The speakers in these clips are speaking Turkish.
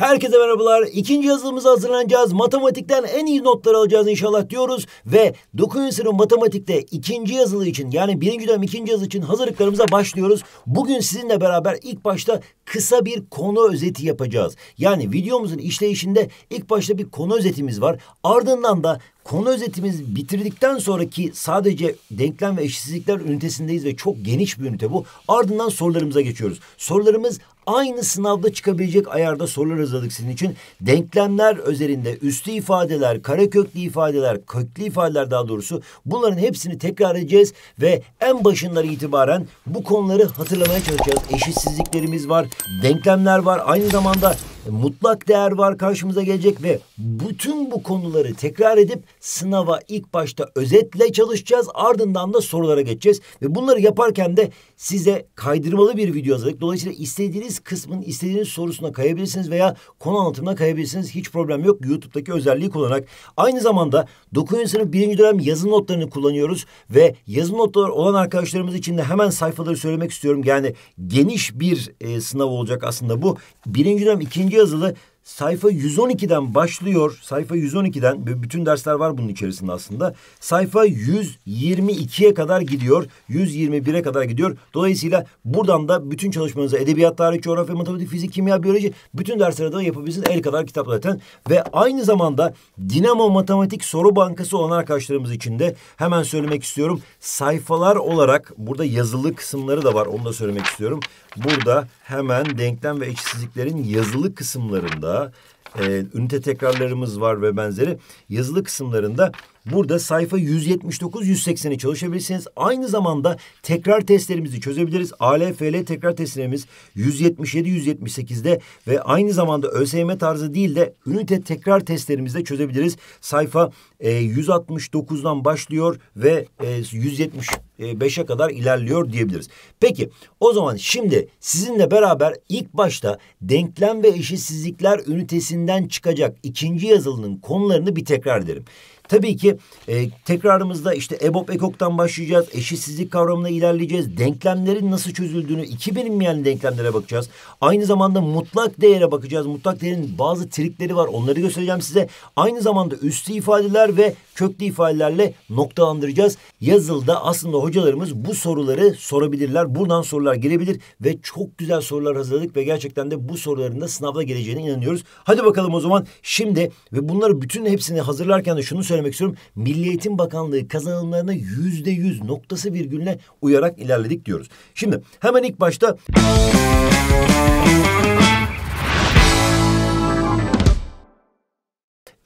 Herkese merhabalar. İkinci yazılımıza hazırlanacağız. Matematikten en iyi notları alacağız inşallah diyoruz. Ve 9. sınıf matematikte ikinci yazılı için yani birinci dönem ikinci yazılı için hazırlıklarımıza başlıyoruz. Bugün sizinle beraber ilk başta kısa bir konu özeti yapacağız. Yani videomuzun işleyişinde ilk başta bir konu özetimiz var. Ardından da konu özetimiz bitirdikten sonraki sadece denklem ve eşitsizlikler ünitesindeyiz ve çok geniş bir ünite bu. Ardından sorularımıza geçiyoruz. Sorularımız aynı sınavda çıkabilecek ayarda sorular hazırladık sizin için. Denklemler üzerinde üstü ifadeler, kareköklü ifadeler, köklü ifadeler daha doğrusu bunların hepsini tekrar edeceğiz ve en başından itibaren bu konuları hatırlamaya çalışacağız. Eşitsizliklerimiz var, denklemler var, aynı zamanda mutlak değer var karşımıza gelecek ve bütün bu konuları tekrar edip sınava ilk başta özetle çalışacağız. Ardından da sorulara geçeceğiz. Ve bunları yaparken de size kaydırmalı bir video hazırladık. Dolayısıyla istediğiniz kısmın istediğiniz sorusuna kayabilirsiniz veya konu anlatımına kayabilirsiniz. Hiç problem yok. YouTube'daki özelliği kullanarak. Aynı zamanda 9. sınıf 1. dönem yazı notlarını kullanıyoruz ve yazı notları olan arkadaşlarımız için de hemen sayfaları söylemek istiyorum. Yani geniş bir e, sınav olacak aslında bu. Birinci dönem ikinci yazılı sayfa 112'den başlıyor. Sayfa 112'den bütün dersler var bunun içerisinde aslında. Sayfa 122'ye kadar gidiyor. 121'e kadar gidiyor. Dolayısıyla buradan da bütün çalışmanızı edebiyat, tarih, coğrafya, matematik, fizik, kimya, biyoloji bütün derslere de yapabilirsiniz. El kadar kitap zaten. Ve aynı zamanda Dinamo Matematik Soru Bankası olan arkadaşlarımız için de hemen söylemek istiyorum. Sayfalar olarak burada yazılı kısımları da var. Onu da söylemek istiyorum. Burada hemen denklem ve eşitsizliklerin yazılı kısımlarında e, ünite tekrarlarımız var ve benzeri. Yazılı kısımlarında Burada sayfa 179-180'i çalışabilirsiniz. Aynı zamanda tekrar testlerimizi çözebiliriz. ALFL tekrar testlerimiz 177-178'de ve aynı zamanda ÖSYM tarzı değil de ünite tekrar testlerimizde çözebiliriz. Sayfa e, 169'dan başlıyor ve e, 175'e kadar ilerliyor diyebiliriz. Peki o zaman şimdi sizinle beraber ilk başta denklem ve eşitsizlikler ünitesinden çıkacak ikinci yazılının konularını bir tekrar edelim. Tabii ki e, tekrarımızda işte EBOB ekoktan başlayacağız. Eşitsizlik kavramına ilerleyeceğiz. Denklemlerin nasıl çözüldüğünü, iki bilinmeyen denklemlere bakacağız. Aynı zamanda mutlak değere bakacağız. Mutlak değerin bazı trikleri var. Onları göstereceğim size. Aynı zamanda üstü ifadeler ve köklü ifadelerle noktalandıracağız. Yazılda aslında hocalarımız bu soruları sorabilirler. Buradan sorular gelebilir ve çok güzel sorular hazırladık ve gerçekten de bu soruların da sınavda geleceğine inanıyoruz. Hadi bakalım o zaman şimdi ve bunları bütün hepsini hazırlarken de şunu söylemek istiyorum. Milli Eğitim Bakanlığı kazanımlarına yüzde yüz noktası virgülüne uyarak ilerledik diyoruz. Şimdi hemen ilk başta...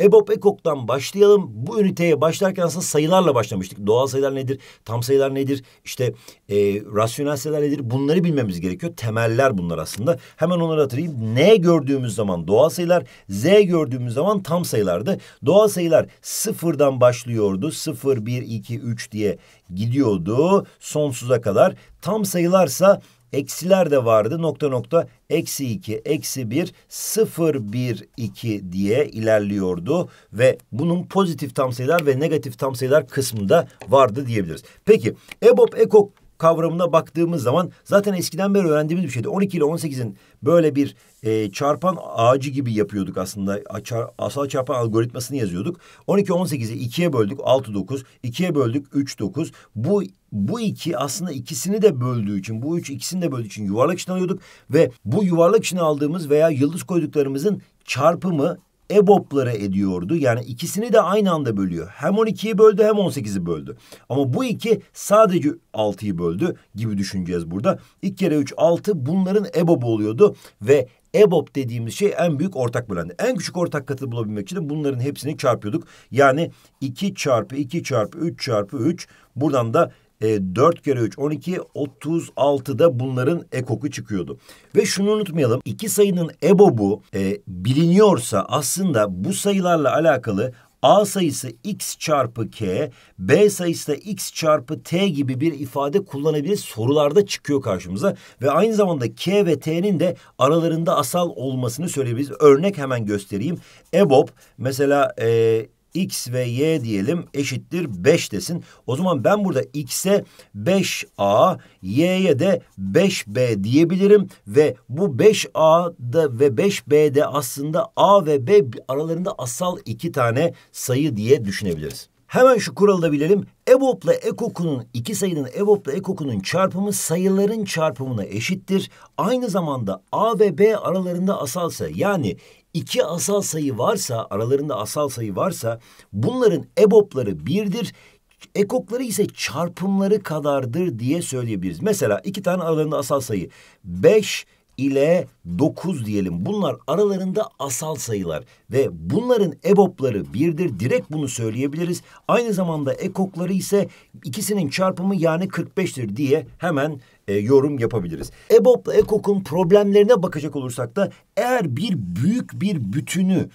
EBOB EKOK'tan başlayalım. Bu üniteye başlarken aslında sayılarla başlamıştık. Doğal sayılar nedir? Tam sayılar nedir? İşte e, rasyonel sayılar nedir? Bunları bilmemiz gerekiyor. Temeller bunlar aslında. Hemen onları hatırlayayım. N gördüğümüz zaman doğal sayılar, Z gördüğümüz zaman tam sayılardı. Doğal sayılar sıfırdan başlıyordu. Sıfır, bir, iki, üç diye gidiyordu sonsuza kadar. Tam sayılarsa Eksiler de vardı nokta nokta eksi 2, eksi 1, 0, 1, 2 diye ilerliyordu. Ve bunun pozitif tam sayılar ve negatif tam sayılar kısmında vardı diyebiliriz. Peki EBOB, EKOK kavramına baktığımız zaman zaten eskiden beri öğrendiğimiz bir şeydi. 12 ile 18'in böyle bir e, çarpan ağacı gibi yapıyorduk aslında. Açar, asal çarpan algoritmasını yazıyorduk. 12-18'i 2'ye böldük 6-9, 2'ye böldük 3-9. Bu bu iki aslında ikisini de böldüğü için bu üç ikisini de böldüğü için yuvarlak içine alıyorduk ve bu yuvarlak içine aldığımız veya yıldız koyduklarımızın çarpımı EBOB'lara ediyordu. Yani ikisini de aynı anda bölüyor. Hem 12'yi böldü hem 18'i böldü. Ama bu iki sadece 6'yı böldü gibi düşüneceğiz burada. 2 kere 3 6 bunların EBOB oluyordu ve EBOB dediğimiz şey en büyük ortak bölendi. En küçük ortak katı bulabilmek için de bunların hepsini çarpıyorduk. Yani 2 çarpı 2 çarpı 3 çarpı 3 buradan da e, 4 kere 3 12 36'da bunların ekoku çıkıyordu. Ve şunu unutmayalım. iki sayının ebobu e, biliniyorsa aslında bu sayılarla alakalı A sayısı x çarpı k, B sayısı da x çarpı t gibi bir ifade kullanabilir sorularda çıkıyor karşımıza. Ve aynı zamanda k ve t'nin de aralarında asal olmasını söyleyebiliriz. Örnek hemen göstereyim. EBOB mesela e, x ve y diyelim eşittir 5 desin. O zaman ben burada x'e 5a, y'ye de 5b diyebilirim ve bu 5a'da ve 5b'de aslında a ve b aralarında asal iki tane sayı diye düşünebiliriz. Hemen şu kuralı da bilelim. EBOB'la ekok'un iki sayının EBOB'la EKOK'unun çarpımı sayıların çarpımına eşittir. Aynı zamanda A ve B aralarında asalsa yani iki asal sayı varsa, aralarında asal sayı varsa bunların ebopları birdir. Ekokları ise çarpımları kadardır diye söyleyebiliriz. Mesela iki tane aralarında asal sayı. 5 ile 9 diyelim. Bunlar aralarında asal sayılar ve bunların ebopları birdir. Direkt bunu söyleyebiliriz. Aynı zamanda ekokları ise ikisinin çarpımı yani 45'tir diye hemen e, yorum yapabiliriz. Ebopla ekokun problemlerine bakacak olursak da eğer bir büyük bir bütünü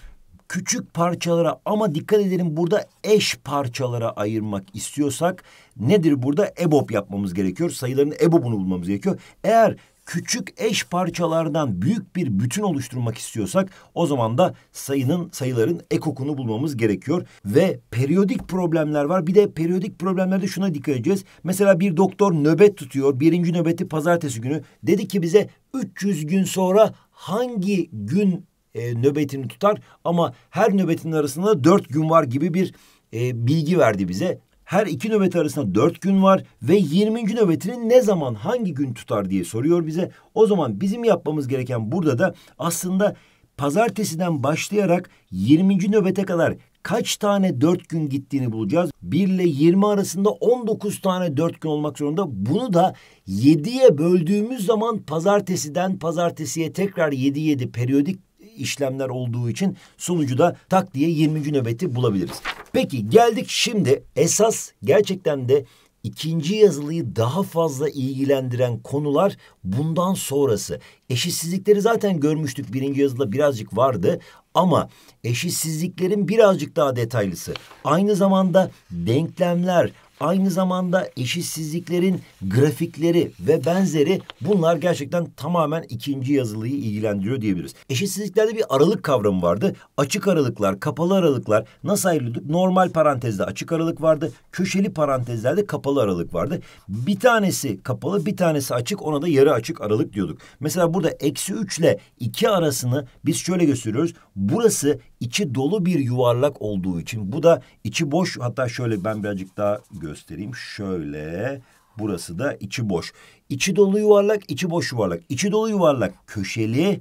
küçük parçalara ama dikkat edelim burada eş parçalara ayırmak istiyorsak nedir burada? ebop yapmamız gerekiyor. Sayıların EBOB'unu bulmamız gerekiyor. Eğer küçük eş parçalardan büyük bir bütün oluşturmak istiyorsak o zaman da sayının sayıların ekokunu bulmamız gerekiyor ve periyodik problemler var. Bir de periyodik problemlerde şuna dikkat edeceğiz. Mesela bir doktor nöbet tutuyor. Birinci nöbeti pazartesi günü. Dedi ki bize 300 gün sonra hangi gün e, nöbetini tutar ama her nöbetin arasında dört gün var gibi bir e, bilgi verdi bize. Her iki nöbet arasında dört gün var ve 20. nöbetini ne zaman hangi gün tutar diye soruyor bize. O zaman bizim yapmamız gereken burada da aslında pazartesiden başlayarak 20. nöbete kadar kaç tane dört gün gittiğini bulacağız. 1 ile 20 arasında 19 tane dört gün olmak zorunda. Bunu da 7'ye böldüğümüz zaman pazartesiden pazartesiye tekrar 7 7 periyodik işlemler olduğu için sonucu da tak diye 20. nöbeti bulabiliriz. Peki geldik şimdi esas gerçekten de ikinci yazılıyı daha fazla ilgilendiren konular bundan sonrası. Eşitsizlikleri zaten görmüştük birinci yazıda birazcık vardı ama eşitsizliklerin birazcık daha detaylısı. Aynı zamanda denklemler, aynı zamanda eşitsizliklerin grafikleri ve benzeri bunlar gerçekten tamamen ikinci yazılıyı ilgilendiriyor diyebiliriz. Eşitsizliklerde bir aralık kavramı vardı. Açık aralıklar, kapalı aralıklar nasıl ayrılıyorduk? Normal parantezde açık aralık vardı. Köşeli parantezlerde kapalı aralık vardı. Bir tanesi kapalı, bir tanesi açık. Ona da yarı açık aralık diyorduk. Mesela burada eksi 3 ile 2 arasını biz şöyle gösteriyoruz. Burası içi dolu bir yuvarlak olduğu için bu da içi boş hatta şöyle ben birazcık daha göstereyim şöyle burası da içi boş. İçi dolu yuvarlak içi boş yuvarlak içi dolu yuvarlak köşeli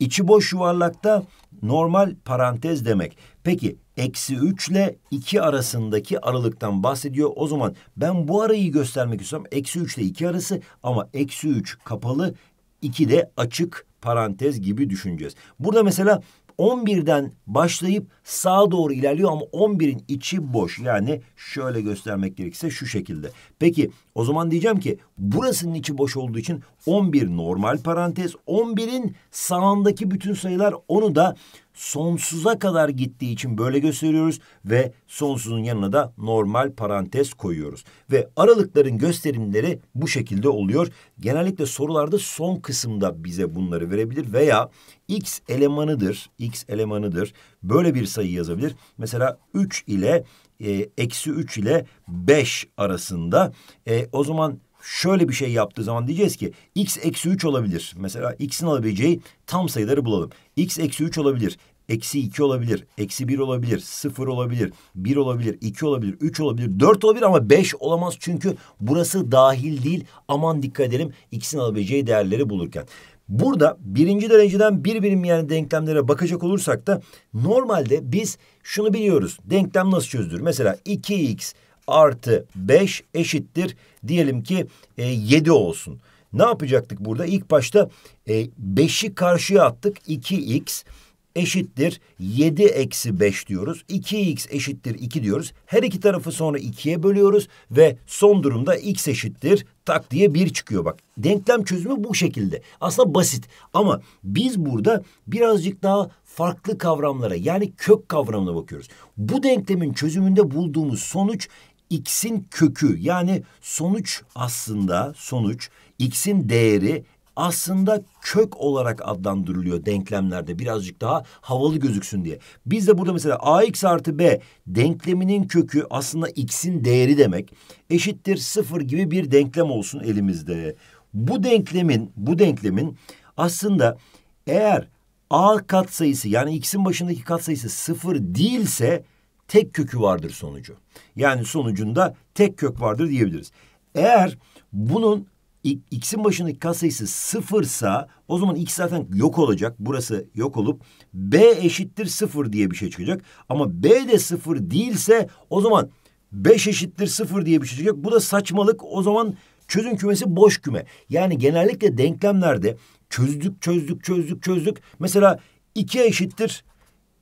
içi boş yuvarlakta normal parantez demek. Peki eksi 3 ile 2 arasındaki aralıktan bahsediyor. O zaman ben bu arayı göstermek istiyorum. Eksi 3 ile 2 arası ama eksi 3 kapalı 2 de açık parantez gibi düşüneceğiz. Burada mesela 11'den başlayıp sağa doğru ilerliyor ama 11'in içi boş. Yani şöyle göstermek gerekirse şu şekilde. Peki o zaman diyeceğim ki burasının içi boş olduğu için 11 normal parantez. 11'in sağındaki bütün sayılar onu da sonsuza kadar gittiği için böyle gösteriyoruz ve sonsuzun yanına da normal parantez koyuyoruz. Ve aralıkların gösterimleri bu şekilde oluyor. Genellikle sorularda son kısımda bize bunları verebilir veya x elemanıdır, x elemanıdır böyle bir sayı yazabilir. Mesela 3 ile e, eksi 3 ile 5 arasında e, o zaman şöyle bir şey yaptığı zaman diyeceğiz ki x eksi 3 olabilir. Mesela x'in alabileceği tam sayıları bulalım. x eksi 3 olabilir. Eksi 2 olabilir, eksi 1 olabilir, 0 olabilir, 1 olabilir, 2 olabilir, 3 olabilir, 4 olabilir ama 5 olamaz. Çünkü burası dahil değil. Aman dikkat edelim x'in alabileceği değerleri bulurken. Burada birinci dereceden bir birim yani denklemlere bakacak olursak da normalde biz şunu biliyoruz. Denklem nasıl çözülür? Mesela 2x artı 5 eşittir diyelim ki e, 7 olsun. Ne yapacaktık burada? İlk başta e, 5'i karşıya attık 2x eşittir 7 eksi 5 diyoruz. 2x eşittir 2 diyoruz. Her iki tarafı sonra 2'ye bölüyoruz ve son durumda x eşittir tak diye 1 çıkıyor bak. Denklem çözümü bu şekilde. Aslında basit ama biz burada birazcık daha farklı kavramlara yani kök kavramına bakıyoruz. Bu denklemin çözümünde bulduğumuz sonuç x'in kökü yani sonuç aslında sonuç x'in değeri aslında kök olarak adlandırılıyor denklemlerde birazcık daha havalı gözüksün diye. Biz de burada mesela ax artı b denkleminin kökü aslında x'in değeri demek eşittir sıfır gibi bir denklem olsun elimizde. Bu denklemin bu denklemin aslında eğer a katsayısı yani x'in başındaki katsayısı sıfır değilse tek kökü vardır sonucu. Yani sonucunda tek kök vardır diyebiliriz. Eğer bunun x'in başındaki katsayısı sıfırsa o zaman x zaten yok olacak. Burası yok olup b eşittir sıfır diye bir şey çıkacak. Ama b de sıfır değilse o zaman 5 eşittir sıfır diye bir şey çıkacak. Bu da saçmalık. O zaman çözüm kümesi boş küme. Yani genellikle denklemlerde çözdük çözdük çözdük çözdük. Mesela 2 eşittir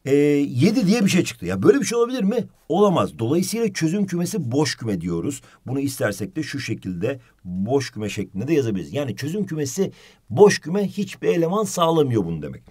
e, 7 diye bir şey çıktı. Ya böyle bir şey olabilir mi? Olamaz. Dolayısıyla çözüm kümesi boş küme diyoruz. Bunu istersek de şu şekilde boş küme şeklinde de yazabiliriz. Yani çözüm kümesi boş küme hiçbir eleman sağlamıyor bunu demek.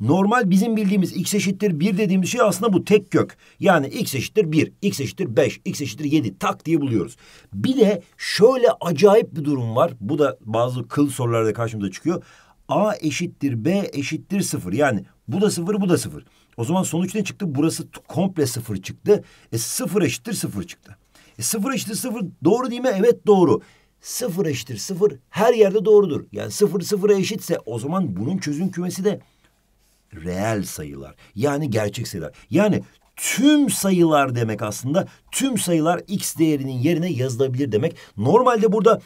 Normal bizim bildiğimiz x eşittir 1 dediğimiz şey aslında bu tek kök. Yani x eşittir 1, x eşittir 5, x eşittir 7 tak diye buluyoruz. Bir de şöyle acayip bir durum var. Bu da bazı kıl sorularda karşımıza çıkıyor. A eşittir B eşittir 0. Yani bu da 0, bu da 0. O zaman sonuç ne çıktı? Burası komple 0 çıktı. E 0 eşittir 0 çıktı. E 0 eşittir 0 doğru değil mi? Evet doğru sıfır eşittir sıfır her yerde doğrudur. Yani sıfır sıfıra eşitse o zaman bunun çözüm kümesi de reel sayılar. Yani gerçek sayılar. Yani tüm sayılar demek aslında tüm sayılar x değerinin yerine yazılabilir demek. Normalde burada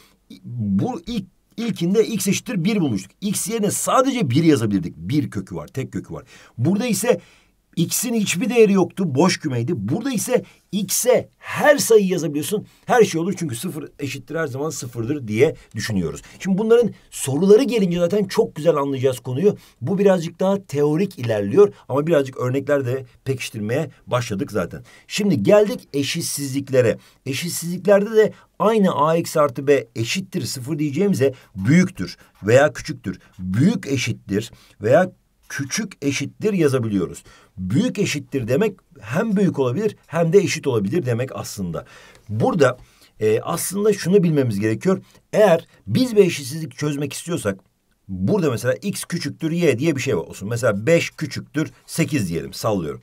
bu ilk ilkinde x eşittir 1 bulmuştuk. X yerine sadece 1 yazabilirdik. Bir kökü var, tek kökü var. Burada ise X'in hiçbir değeri yoktu. Boş kümeydi. Burada ise X'e her sayı yazabiliyorsun. Her şey olur çünkü sıfır eşittir her zaman sıfırdır diye düşünüyoruz. Şimdi bunların soruları gelince zaten çok güzel anlayacağız konuyu. Bu birazcık daha teorik ilerliyor ama birazcık örnekler de pekiştirmeye başladık zaten. Şimdi geldik eşitsizliklere. Eşitsizliklerde de aynı a eksi artı b eşittir sıfır diyeceğimize büyüktür veya küçüktür. Büyük eşittir veya küçük eşittir yazabiliyoruz büyük eşittir demek hem büyük olabilir hem de eşit olabilir demek aslında. Burada e, aslında şunu bilmemiz gerekiyor. Eğer biz bir eşitsizlik çözmek istiyorsak burada mesela x küçüktür y diye bir şey var olsun. Mesela 5 küçüktür 8 diyelim sallıyorum.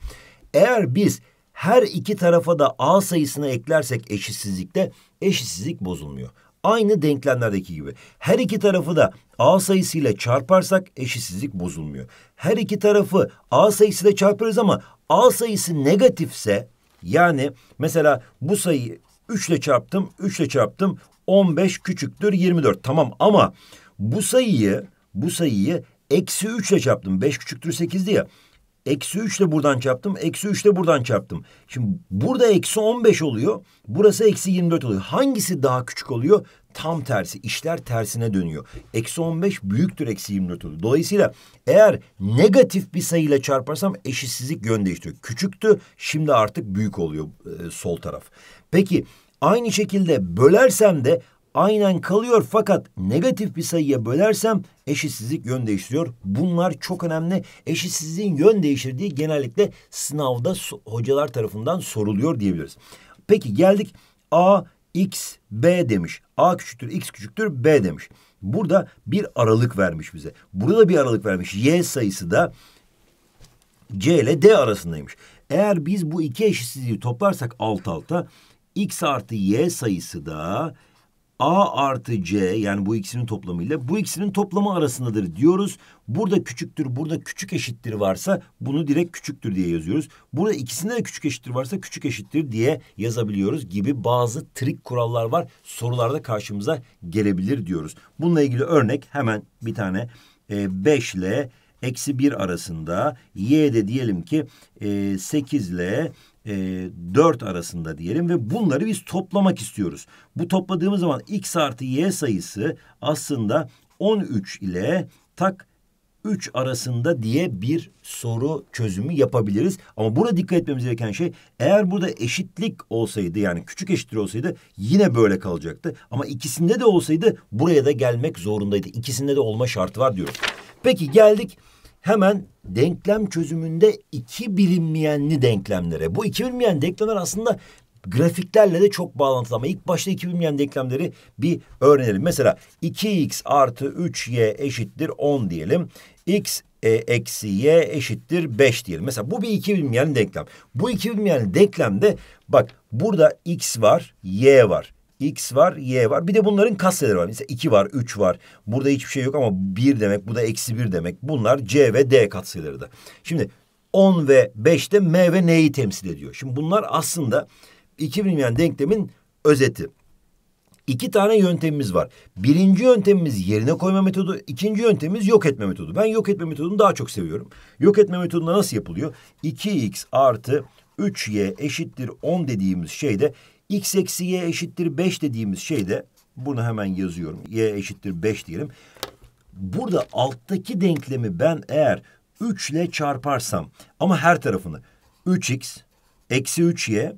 Eğer biz her iki tarafa da a sayısını eklersek eşitsizlikte eşitsizlik bozulmuyor. Aynı denklemlerdeki gibi. Her iki tarafı da A sayısıyla çarparsak eşitsizlik bozulmuyor. Her iki tarafı A sayısıyla çarparız ama A sayısı negatifse yani mesela bu sayıyı 3 ile çarptım, 3 ile çarptım. 15 küçüktür 24. Tamam ama bu sayıyı bu sayıyı eksi 3 ile çarptım. 5 küçüktür 8'di ya. Eksi üçle buradan çarptım. Eksi üçle buradan çarptım. Şimdi burada eksi 15 oluyor. Burası eksi 24 oluyor. Hangisi daha küçük oluyor? Tam tersi. İşler tersine dönüyor. Eksi 15 beş büyüktür eksi yirmi oluyor. Dolayısıyla eğer negatif bir sayıyla çarparsam eşitsizlik yön değiştiriyor. Küçüktü. Şimdi artık büyük oluyor e, sol taraf. Peki aynı şekilde bölersem de aynen kalıyor fakat negatif bir sayıya bölersem eşitsizlik yön değiştiriyor. Bunlar çok önemli. Eşitsizliğin yön değiştirdiği genellikle sınavda hocalar tarafından soruluyor diyebiliriz. Peki geldik A X B demiş. A küçüktür X küçüktür B demiş. Burada bir aralık vermiş bize. Burada bir aralık vermiş. Y sayısı da C ile D arasındaymış. Eğer biz bu iki eşitsizliği toplarsak alt alta x artı y sayısı da A artı C yani bu ikisinin toplamı ile bu ikisinin toplamı arasındadır diyoruz. Burada küçüktür, burada küçük eşittir varsa bunu direkt küçüktür diye yazıyoruz. Burada ikisinde de küçük eşittir varsa küçük eşittir diye yazabiliyoruz gibi bazı trik kurallar var. Sorularda karşımıza gelebilir diyoruz. Bununla ilgili örnek hemen bir tane 5 e, ile eksi 1 arasında. Y de diyelim ki 8 e, ile e, 4 arasında diyelim ve bunları biz toplamak istiyoruz. Bu topladığımız zaman x artı y sayısı aslında 13 ile tak 3 arasında diye bir soru çözümü yapabiliriz. Ama burada dikkat etmemiz gereken şey eğer burada eşitlik olsaydı yani küçük eşittir olsaydı yine böyle kalacaktı. Ama ikisinde de olsaydı buraya da gelmek zorundaydı. İkisinde de olma şartı var diyoruz. Peki geldik hemen denklem çözümünde iki bilinmeyenli denklemlere. Bu iki bilinmeyen denklemler aslında grafiklerle de çok bağlantılı ama ilk başta iki bilinmeyen denklemleri bir öğrenelim. Mesela 2x artı 3y eşittir 10 diyelim. x e, eksi y eşittir 5 diyelim. Mesela bu bir iki bilinmeyen denklem. Bu iki bilinmeyen denklemde bak burada x var, y var. X var, Y var. Bir de bunların kaseleri var. Mesela 2 var, 3 var. Burada hiçbir şey yok ama 1 demek, bu da eksi 1 demek. Bunlar C ve D katsayıları da. Şimdi 10 ve 5 de M ve N'yi temsil ediyor. Şimdi bunlar aslında iki bilinmeyen denklemin özeti. İki tane yöntemimiz var. Birinci yöntemimiz yerine koyma metodu, ikinci yöntemimiz yok etme metodu. Ben yok etme metodunu daha çok seviyorum. Yok etme metodunda nasıl yapılıyor? 2x artı 3y eşittir 10 dediğimiz şeyde x eksi y eşittir 5 dediğimiz şeyde bunu hemen yazıyorum. y eşittir 5 diyelim. Burada alttaki denklemi ben eğer 3 ile çarparsam ama her tarafını 3x eksi 3y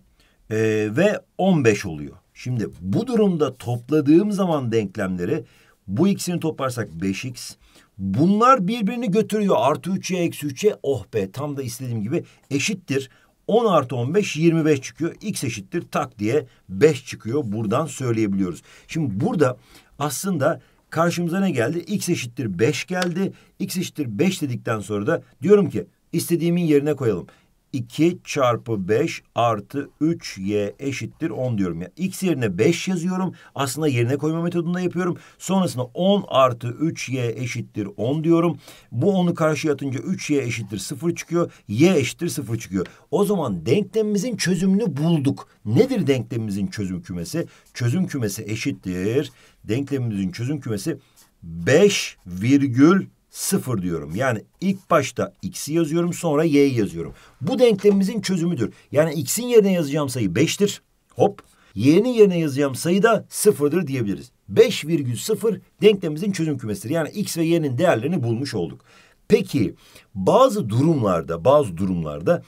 e, ve 15 oluyor. Şimdi bu durumda topladığım zaman denklemleri bu x'ini toplarsak 5x. Bunlar birbirini götürüyor. Artı 3y eksi 3y, oh be tam da istediğim gibi eşittir. 10 artı 15 25 çıkıyor. X eşittir tak diye 5 çıkıyor. Buradan söyleyebiliyoruz. Şimdi burada aslında karşımıza ne geldi? X eşittir 5 geldi. X eşittir 5 dedikten sonra da diyorum ki istediğimin yerine koyalım. 2 çarpı 5 artı 3y eşittir 10 diyorum. Yani x yerine 5 yazıyorum. Aslında yerine koyma metodunda yapıyorum. Sonrasında 10 artı 3y eşittir 10 diyorum. Bu 10'u karşıya atınca 3y eşittir 0 çıkıyor. y eşittir 0 çıkıyor. O zaman denklemimizin çözümünü bulduk. Nedir denklemimizin çözüm kümesi? Çözüm kümesi eşittir. Denklemimizin çözüm kümesi 5 virgül sıfır diyorum. Yani ilk başta x'i yazıyorum sonra y'yi yazıyorum. Bu denklemimizin çözümüdür. Yani x'in yerine yazacağım sayı 5'tir. Hop. Y'nin yerine yazacağım sayı da sıfırdır diyebiliriz. 5,0 denklemimizin çözüm kümesidir. Yani x ve y'nin değerlerini bulmuş olduk. Peki bazı durumlarda bazı durumlarda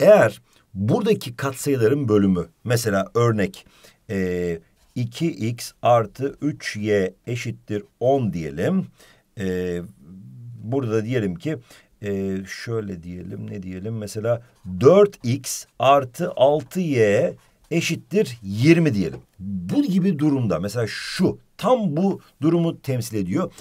eğer buradaki katsayıların bölümü mesela örnek e, 2x artı 3y eşittir 10 diyelim e, burada diyelim ki e, şöyle diyelim ne diyelim mesela 4x artı 6y eşittir 20 diyelim. Bu gibi durumda mesela şu tam bu durumu temsil ediyor.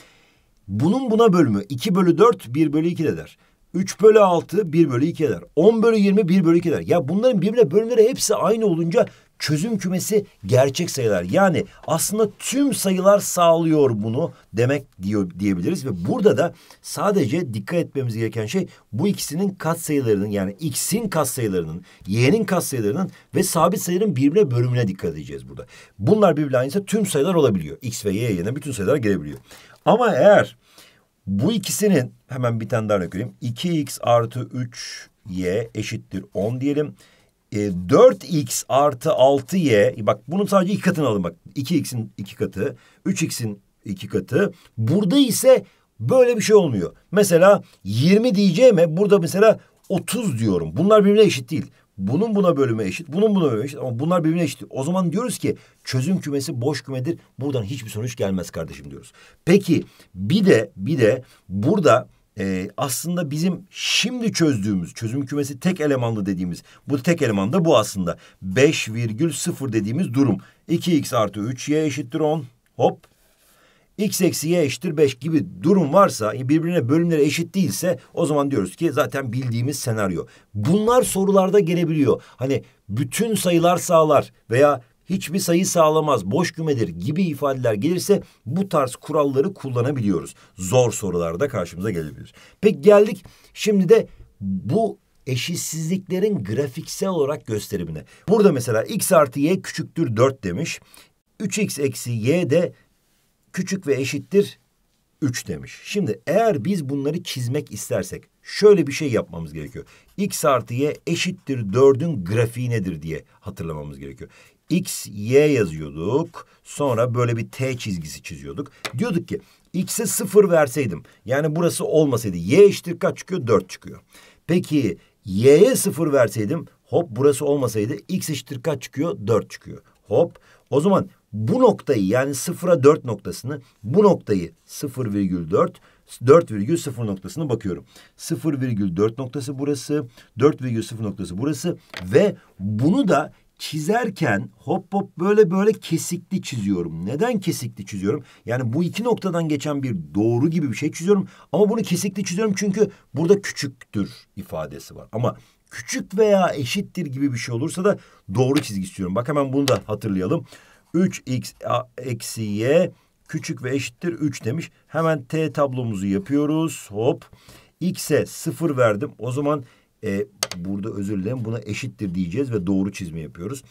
Bunun buna bölümü 2 bölü 4 1 bölü 2 eder. 3 bölü 6 1 bölü 2 eder. 10 bölü 20 1 bölü 2 eder. Ya bunların birbirine bölümleri hepsi aynı olunca çözüm kümesi gerçek sayılar. Yani aslında tüm sayılar sağlıyor bunu demek diyor diyebiliriz ve burada da sadece dikkat etmemiz gereken şey bu ikisinin katsayılarının yani x'in katsayılarının, y'nin katsayılarının ve sabit sayının birbirine bölümüne dikkat edeceğiz burada. Bunlar birbirine tüm sayılar olabiliyor. X ve y yerine bütün sayılar gelebiliyor. Ama eğer bu ikisinin hemen bir tane daha örnek 2x artı 3y eşittir 10 diyelim e, ee, 4x artı 6y bak bunun sadece iki katını alın bak. 2x'in iki katı, 3x'in iki katı. Burada ise böyle bir şey olmuyor. Mesela 20 diyeceğime burada mesela 30 diyorum. Bunlar birbirine eşit değil. Bunun buna bölüme eşit, bunun buna bölüme eşit ama bunlar birbirine eşit. O zaman diyoruz ki çözüm kümesi boş kümedir. Buradan hiçbir sonuç gelmez kardeşim diyoruz. Peki bir de bir de burada e, aslında bizim şimdi çözdüğümüz çözüm kümesi tek elemanlı dediğimiz bu tek eleman da bu aslında 5,0 dediğimiz durum 2x artı 3y eşittir 10 hop x eksi y eşittir 5 gibi durum varsa e, birbirine bölümleri eşit değilse o zaman diyoruz ki zaten bildiğimiz senaryo. Bunlar sorularda gelebiliyor. Hani bütün sayılar sağlar veya hiçbir sayı sağlamaz, boş kümedir gibi ifadeler gelirse bu tarz kuralları kullanabiliyoruz. Zor sorularda karşımıza gelebilir. Peki geldik şimdi de bu eşitsizliklerin grafiksel olarak gösterimine. Burada mesela x artı y küçüktür 4 demiş. 3x eksi y de küçük ve eşittir 3 demiş. Şimdi eğer biz bunları çizmek istersek şöyle bir şey yapmamız gerekiyor. X artı Y eşittir 4'ün grafiği nedir diye hatırlamamız gerekiyor. X, Y yazıyorduk. Sonra böyle bir T çizgisi çiziyorduk. Diyorduk ki X'e sıfır verseydim. Yani burası olmasaydı. Y eşittir kaç çıkıyor? Dört çıkıyor. Peki Y'ye sıfır verseydim. Hop burası olmasaydı. X eşittir kaç çıkıyor? Dört çıkıyor. Hop. O zaman bu noktayı yani sıfıra dört noktasını bu noktayı sıfır virgül dört 4,0 noktasına bakıyorum. 0,4 noktası burası, 4,0 noktası burası ve bunu da çizerken hop hop böyle böyle kesikli çiziyorum. Neden kesikli çiziyorum? Yani bu iki noktadan geçen bir doğru gibi bir şey çiziyorum. Ama bunu kesikli çiziyorum çünkü burada küçüktür ifadesi var. Ama küçük veya eşittir gibi bir şey olursa da doğru çizgi istiyorum. Bak hemen bunu da hatırlayalım. 3x eksi y küçük ve eşittir 3 demiş. Hemen t tablomuzu yapıyoruz. Hop. x'e 0 verdim. O zaman e, burada özür dilerim buna eşittir diyeceğiz ve doğru çizme yapıyoruz.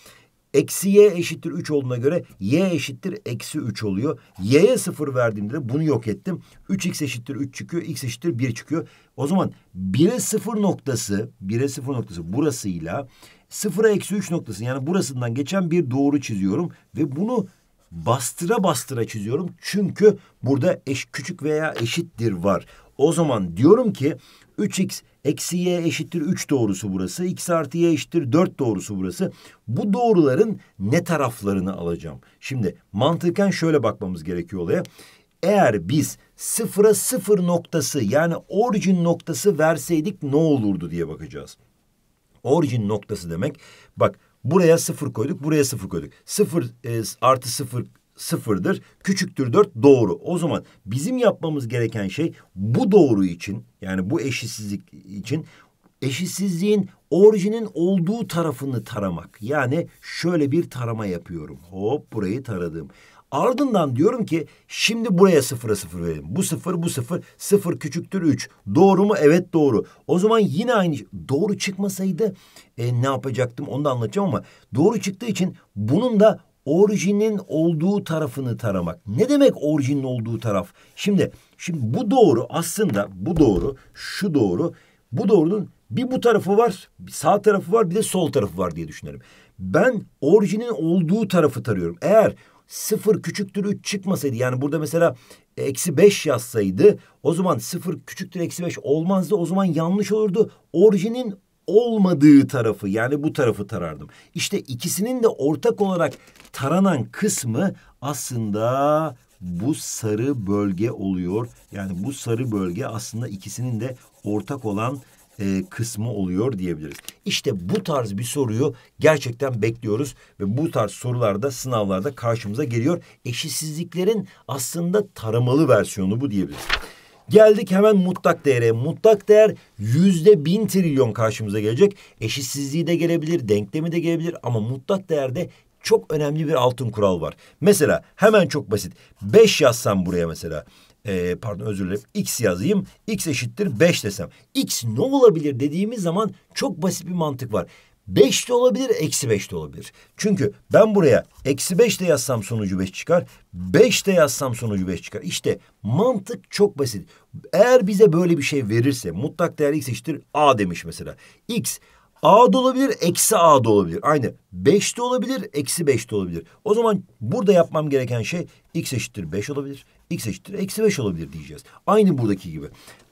Eksi y eşittir 3 olduğuna göre y eşittir eksi 3 oluyor. y'ye 0 verdiğimde de bunu yok ettim. 3x eşittir 3 çıkıyor. x eşittir 1 çıkıyor. O zaman 1'e 0 noktası 1'e 0 noktası burasıyla 0'a eksi 3 noktası yani burasından geçen bir doğru çiziyorum. Ve bunu bastıra bastıra çiziyorum. Çünkü burada eş, küçük veya eşittir var. O zaman diyorum ki 3x eksi y eşittir 3 doğrusu burası. x artı y eşittir 4 doğrusu burası. Bu doğruların ne taraflarını alacağım? Şimdi mantıken şöyle bakmamız gerekiyor olaya. Eğer biz sıfıra sıfır noktası yani orijin noktası verseydik ne olurdu diye bakacağız. Orijin noktası demek bak buraya sıfır koyduk buraya sıfır koyduk. Sıfır e, artı sıfır sıfırdır. Küçüktür dört doğru. O zaman bizim yapmamız gereken şey bu doğru için yani bu eşitsizlik için eşitsizliğin orijinin olduğu tarafını taramak. Yani şöyle bir tarama yapıyorum. Hop burayı taradım. Ardından diyorum ki şimdi buraya sıfıra sıfır verelim. Bu sıfır bu sıfır. Sıfır küçüktür üç. Doğru mu? Evet doğru. O zaman yine aynı şey. doğru çıkmasaydı e, ne yapacaktım onu da anlatacağım ama doğru çıktığı için bunun da orijinin olduğu tarafını taramak. Ne demek orijinin olduğu taraf? Şimdi şimdi bu doğru aslında bu doğru, şu doğru. Bu doğrunun bir bu tarafı var, sağ tarafı var, bir de sol tarafı var diye düşünelim. Ben orijinin olduğu tarafı tarıyorum. Eğer sıfır küçüktür üç çıkmasaydı yani burada mesela eksi beş yazsaydı o zaman sıfır küçüktür eksi beş olmazdı o zaman yanlış olurdu. Orijinin olmadığı tarafı yani bu tarafı tarardım. İşte ikisinin de ortak olarak taranan kısmı aslında bu sarı bölge oluyor. Yani bu sarı bölge aslında ikisinin de ortak olan e, kısmı oluyor diyebiliriz. İşte bu tarz bir soruyu gerçekten bekliyoruz ve bu tarz sorularda sınavlarda karşımıza geliyor. Eşitsizliklerin aslında taramalı versiyonu bu diyebiliriz. Geldik hemen mutlak değere. Mutlak değer yüzde bin trilyon karşımıza gelecek. Eşitsizliği de gelebilir, denklemi de gelebilir ama mutlak değerde çok önemli bir altın kural var. Mesela hemen çok basit. Beş yazsam buraya mesela. Ee, pardon özür dilerim. X yazayım. X eşittir beş desem. X ne olabilir dediğimiz zaman çok basit bir mantık var. 5 de olabilir, eksi 5 de olabilir. Çünkü ben buraya eksi 5 de yazsam sonucu 5 çıkar. 5 de yazsam sonucu 5 çıkar. İşte mantık çok basit. Eğer bize böyle bir şey verirse mutlak değer x eşittir a demiş mesela. X A da olabilir, eksi A da olabilir. Aynı. 5 de olabilir, eksi 5 de olabilir. O zaman burada yapmam gereken şey x eşittir 5 olabilir, x eşittir eksi 5 olabilir diyeceğiz. Aynı buradaki gibi.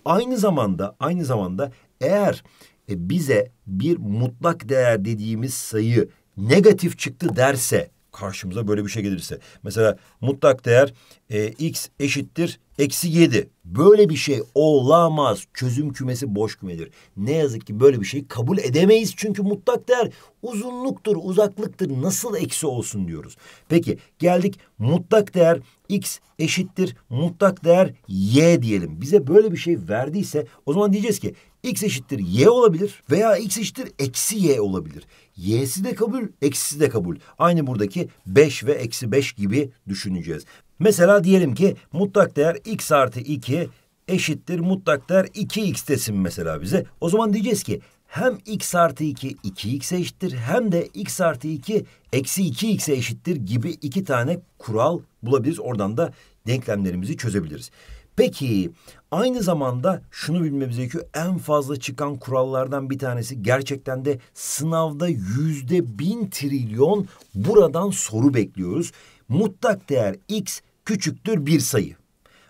Aynı zamanda, aynı zamanda eğer e, bize bir mutlak değer dediğimiz sayı negatif çıktı derse karşımıza böyle bir şey gelirse. Mesela mutlak değer e, x eşittir eksi yedi. Böyle bir şey olamaz. Çözüm kümesi boş kümedir. Ne yazık ki böyle bir şeyi kabul edemeyiz. Çünkü mutlak değer uzunluktur, uzaklıktır. Nasıl eksi olsun diyoruz. Peki geldik mutlak değer x eşittir mutlak değer y diyelim. Bize böyle bir şey verdiyse o zaman diyeceğiz ki X eşittir y olabilir veya x eşittir eksi y olabilir. Y'si de kabul, eksisi de kabul. Aynı buradaki 5 ve eksi 5 gibi düşüneceğiz. Mesela diyelim ki mutlak değer x artı 2 eşittir mutlak değer 2x desin mesela bize. O zaman diyeceğiz ki hem x artı 2 2x eşittir hem de x artı 2 eksi 2x'e eşittir gibi iki tane kural bulabiliriz. Oradan da denklemlerimizi çözebiliriz. Peki Aynı zamanda şunu bilmemiz gerekiyor. En fazla çıkan kurallardan bir tanesi gerçekten de sınavda yüzde bin trilyon buradan soru bekliyoruz. Mutlak değer x küçüktür bir sayı.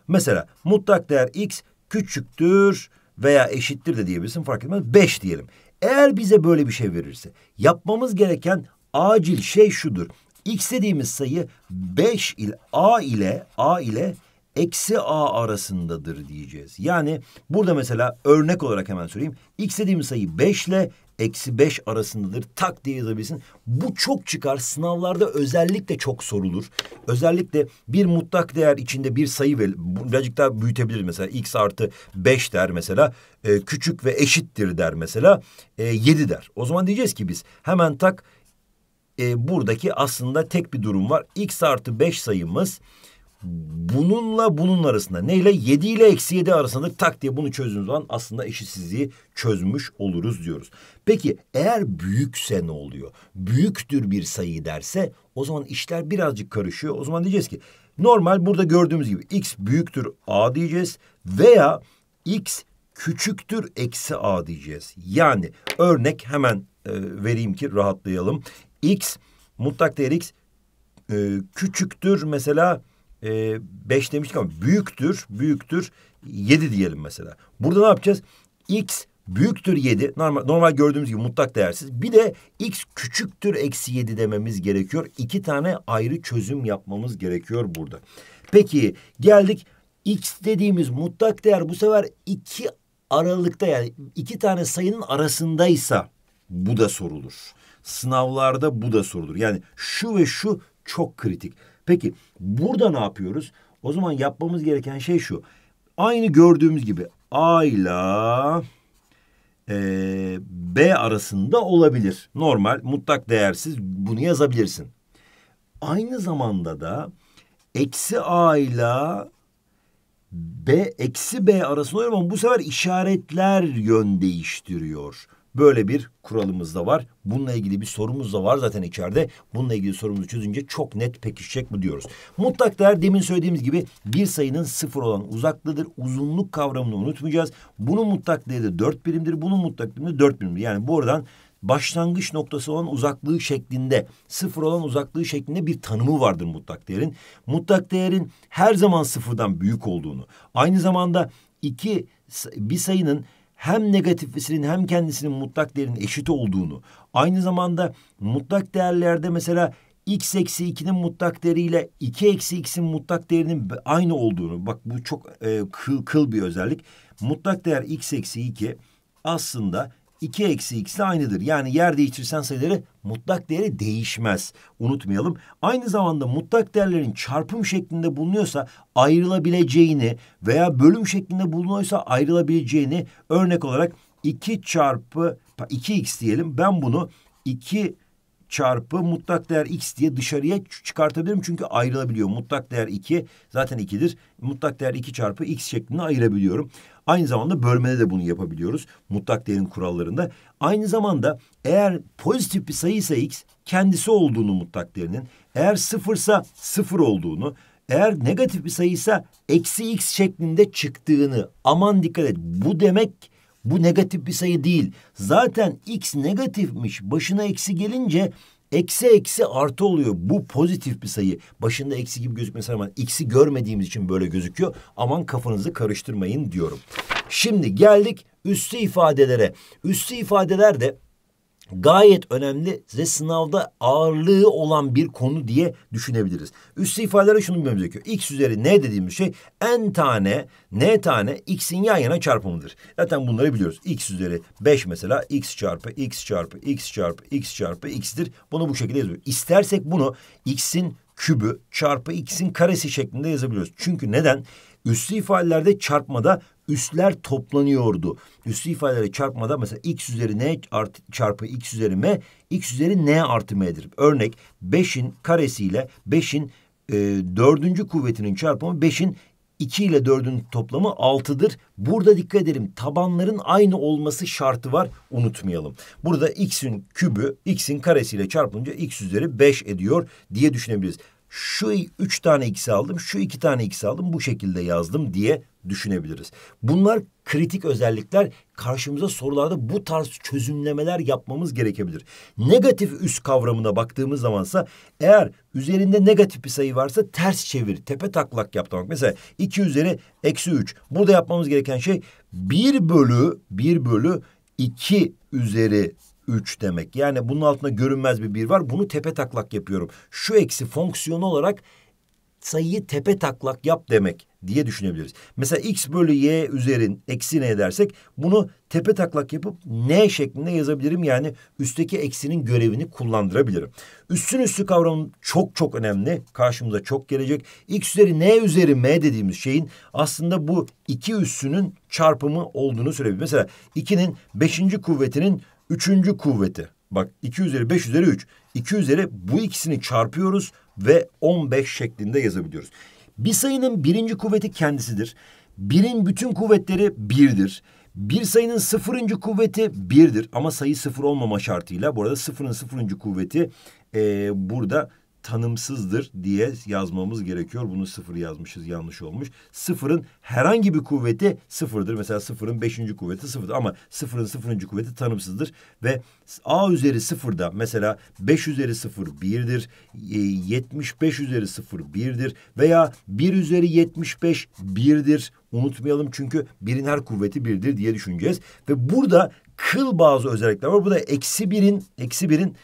Mesela mutlak değer x küçüktür veya eşittir de diyebilirsin fark etmez. Beş diyelim. Eğer bize böyle bir şey verirse yapmamız gereken acil şey şudur. X dediğimiz sayı 5 ile A ile A ile eksi a arasındadır diyeceğiz. Yani burada mesela örnek olarak hemen söyleyeyim. X dediğim sayı 5 ile eksi 5 arasındadır tak diye yazabilirsin. Bu çok çıkar sınavlarda özellikle çok sorulur. Özellikle bir mutlak değer içinde bir sayı ve birazcık daha büyütebilir mesela x artı 5 der mesela e, küçük ve eşittir der mesela e, ee, 7 der. O zaman diyeceğiz ki biz hemen tak e, buradaki aslında tek bir durum var. x artı 5 sayımız bununla bunun arasında neyle? 7 ile eksi 7 arasında tak diye bunu çözdüğümüz zaman aslında eşitsizliği çözmüş oluruz diyoruz. Peki eğer büyükse ne oluyor? Büyüktür bir sayı derse o zaman işler birazcık karışıyor. O zaman diyeceğiz ki normal burada gördüğümüz gibi x büyüktür a diyeceğiz veya x küçüktür eksi a diyeceğiz. Yani örnek hemen e, vereyim ki rahatlayalım. x mutlak değer x e, küçüktür mesela e, beş demiştik ama büyüktür, büyüktür yedi diyelim mesela. Burada ne yapacağız? X büyüktür yedi. Normal, normal gördüğümüz gibi mutlak değersiz. Bir de x küçüktür eksi yedi dememiz gerekiyor. İki tane ayrı çözüm yapmamız gerekiyor burada. Peki geldik x dediğimiz mutlak değer bu sefer iki aralıkta yani iki tane sayının arasındaysa bu da sorulur. Sınavlarda bu da sorulur. Yani şu ve şu çok kritik. Peki burada ne yapıyoruz? O zaman yapmamız gereken şey şu. Aynı gördüğümüz gibi A ile e, B arasında olabilir. Normal, mutlak değersiz bunu yazabilirsin. Aynı zamanda da eksi A ile B, eksi B arasında oluyor ama bu sefer işaretler yön değiştiriyor. Böyle bir kuralımız da var. Bununla ilgili bir sorumuz da var zaten içeride. Bununla ilgili sorumuzu çözünce çok net pekişecek bu diyoruz. Mutlak değer demin söylediğimiz gibi bir sayının sıfır olan uzaklığıdır. Uzunluk kavramını unutmayacağız. Bunun mutlak değeri de dört birimdir. Bunun mutlak değeri de dört birimdir. Yani bu oradan başlangıç noktası olan uzaklığı şeklinde, sıfır olan uzaklığı şeklinde bir tanımı vardır mutlak değerin. Mutlak değerin her zaman sıfırdan büyük olduğunu, aynı zamanda iki bir sayının hem negatifisinin hem kendisinin mutlak değerinin eşit olduğunu, aynı zamanda mutlak değerlerde mesela x eksi 2'nin mutlak değeriyle 2 eksi x'in mutlak değerinin aynı olduğunu, bak bu çok e, kıl, kıl bir özellik. Mutlak değer x eksi 2 aslında 2 eksi x ile aynıdır. Yani yer değiştirsen sayıları mutlak değeri değişmez. Unutmayalım. Aynı zamanda mutlak değerlerin çarpım şeklinde bulunuyorsa ayrılabileceğini veya bölüm şeklinde bulunuyorsa ayrılabileceğini örnek olarak 2 çarpı 2x diyelim. Ben bunu 2 çarpı mutlak değer x diye dışarıya çıkartabilirim. Çünkü ayrılabiliyor. Mutlak değer 2 zaten 2'dir. Mutlak değer 2 çarpı x şeklinde ayırabiliyorum. Aynı zamanda bölmede de bunu yapabiliyoruz. Mutlak değerin kurallarında. Aynı zamanda eğer pozitif bir sayı ise x kendisi olduğunu mutlak değerinin. Eğer sıfırsa sıfır olduğunu. Eğer negatif bir sayı ise eksi x şeklinde çıktığını. Aman dikkat et. Bu demek bu negatif bir sayı değil. Zaten x negatifmiş. Başına eksi gelince Eksi eksi artı oluyor. Bu pozitif bir sayı. Başında eksi gibi gözükmesine rağmen x'i görmediğimiz için böyle gözüküyor. Aman kafanızı karıştırmayın diyorum. Şimdi geldik üstü ifadelere. Üstü ifadeler de gayet önemli ve sınavda ağırlığı olan bir konu diye düşünebiliriz. Üstü ifadelere şunu bilmemiz gerekiyor. X üzeri n dediğimiz şey n tane n tane x'in yan yana çarpımıdır. Zaten bunları biliyoruz. X üzeri 5 mesela x çarpı x çarpı x çarpı x çarpı x'tir. Bunu bu şekilde yazıyoruz. İstersek bunu x'in kübü çarpı x'in karesi şeklinde yazabiliyoruz. Çünkü neden? Üslü ifadelerde çarpmada üstler toplanıyordu. Üstü ifadeleri çarpmadan mesela x üzeri n artı, çarpı x üzeri m, x üzeri n artı m'dir. Örnek 5'in karesiyle 5'in e, dördüncü kuvvetinin çarpımı 5'in 2 ile 4'ün toplamı 6'dır. Burada dikkat edelim tabanların aynı olması şartı var unutmayalım. Burada x'in kübü x'in karesiyle çarpınca x üzeri 5 ediyor diye düşünebiliriz şu üç tane x aldım, şu iki tane x aldım, bu şekilde yazdım diye düşünebiliriz. Bunlar kritik özellikler karşımıza sorularda bu tarz çözümlemeler yapmamız gerekebilir. Negatif üst kavramına baktığımız zamansa eğer üzerinde negatif bir sayı varsa ters çevir, tepe taklak yap yapmak. Mesela 2 üzeri eksi 3. Burada yapmamız gereken şey 1 bölü 1 bölü 2 üzeri üç demek. Yani bunun altında görünmez bir bir var. Bunu tepe taklak yapıyorum. Şu eksi fonksiyon olarak sayıyı tepe taklak yap demek diye düşünebiliriz. Mesela x bölü y üzerin eksi ne dersek bunu tepe taklak yapıp n şeklinde yazabilirim. Yani üstteki eksinin görevini kullandırabilirim. Üstün üstü kavramı çok çok önemli. Karşımıza çok gelecek. x üzeri n üzeri m dediğimiz şeyin aslında bu iki üssünün çarpımı olduğunu söyleyebiliriz. Mesela 2'nin beşinci kuvvetinin Üçüncü kuvveti. Bak 2 üzeri 5 üzeri 3. 2 üzeri bu ikisini çarpıyoruz ve 15 şeklinde yazabiliyoruz. Bir sayının birinci kuvveti kendisidir. Birin bütün kuvvetleri birdir. Bir sayının sıfırıncı kuvveti birdir. Ama sayı sıfır olmama şartıyla bu arada sıfırın sıfırıncı kuvveti e, burada tanımsızdır diye yazmamız gerekiyor. Bunu sıfır yazmışız yanlış olmuş. Sıfırın herhangi bir kuvveti sıfırdır. Mesela sıfırın beşinci kuvveti sıfırdır ama sıfırın sıfırıncı kuvveti tanımsızdır. Ve A üzeri sıfırda mesela beş üzeri sıfır birdir. E, yetmiş beş üzeri sıfır birdir. Veya bir üzeri yetmiş beş birdir. Unutmayalım çünkü birin her kuvveti birdir diye düşüneceğiz. Ve burada kıl bazı özellikler var. Bu da eksi birin, eksi birin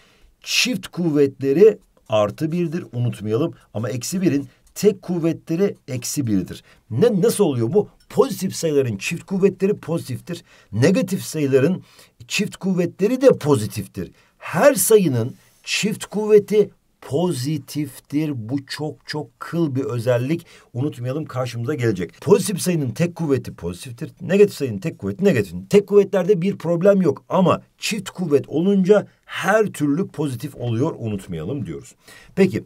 çift kuvvetleri artı birdir unutmayalım ama eksi birin tek kuvvetleri eksi birdir. Ne, nasıl oluyor bu? Pozitif sayıların çift kuvvetleri pozitiftir. Negatif sayıların çift kuvvetleri de pozitiftir. Her sayının çift kuvveti pozitiftir. Bu çok çok kıl bir özellik. Unutmayalım karşımıza gelecek. Pozitif sayının tek kuvveti pozitiftir. Negatif sayının tek kuvveti negatif. Tek kuvvetlerde bir problem yok ama çift kuvvet olunca her türlü pozitif oluyor unutmayalım diyoruz. Peki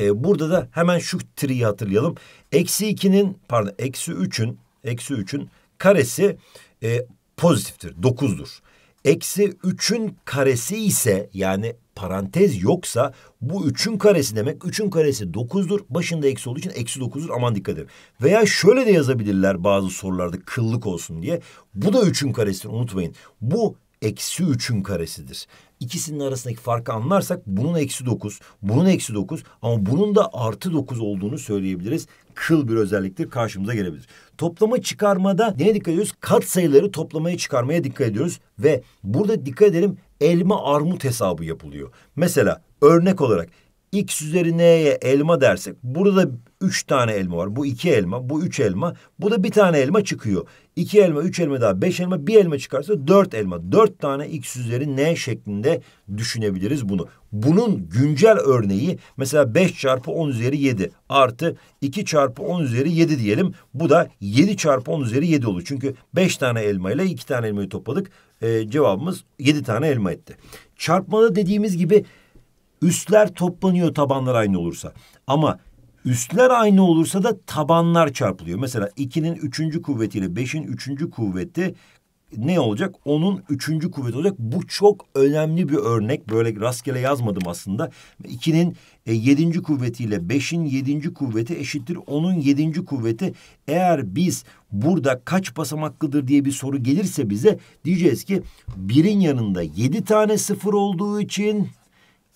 e, burada da hemen şu triyi hatırlayalım. Eksi 2'nin pardon eksi 3'ün eksi 3'ün karesi e, pozitiftir. 9'dur. Eksi 3'ün karesi ise yani parantez yoksa bu üçün karesi demek. Üçün karesi dokuzdur. Başında eksi olduğu için eksi dokuzdur. Aman dikkat edin. Veya şöyle de yazabilirler bazı sorularda kıllık olsun diye. Bu da üçün karesidir unutmayın. Bu eksi 3'ün karesidir. İkisinin arasındaki farkı anlarsak bunun eksi 9, bunun eksi 9 ama bunun da artı 9 olduğunu söyleyebiliriz. Kıl bir özelliktir karşımıza gelebilir. Toplama çıkarmada neye dikkat ediyoruz? Kat sayıları toplamaya çıkarmaya dikkat ediyoruz. Ve burada dikkat edelim elma armut hesabı yapılıyor. Mesela örnek olarak x üzeri n'ye elma dersek burada Üç tane elma var. Bu iki elma, bu üç elma. Bu da bir tane elma çıkıyor. İki elma, üç elma daha, beş elma, bir elma çıkarsa dört elma. Dört tane x üzeri n şeklinde düşünebiliriz bunu. Bunun güncel örneği mesela beş çarpı on üzeri yedi artı iki çarpı on üzeri yedi diyelim. Bu da yedi çarpı on üzeri yedi olur. Çünkü beş tane elma ile iki tane elmayı topladık. Ee, cevabımız yedi tane elma etti. Çarpmada dediğimiz gibi üstler toplanıyor tabanlar aynı olursa. Ama Üstler aynı olursa da tabanlar çarpılıyor. Mesela 2'nin 3. kuvvetiyle 5'in 3. kuvveti ne olacak? Onun üçüncü kuvveti olacak. Bu çok önemli bir örnek. Böyle rastgele yazmadım aslında. İkinin e, yedinci kuvvetiyle beşin yedinci kuvveti eşittir. Onun yedinci kuvveti eğer biz burada kaç basamaklıdır diye bir soru gelirse bize diyeceğiz ki birin yanında yedi tane sıfır olduğu için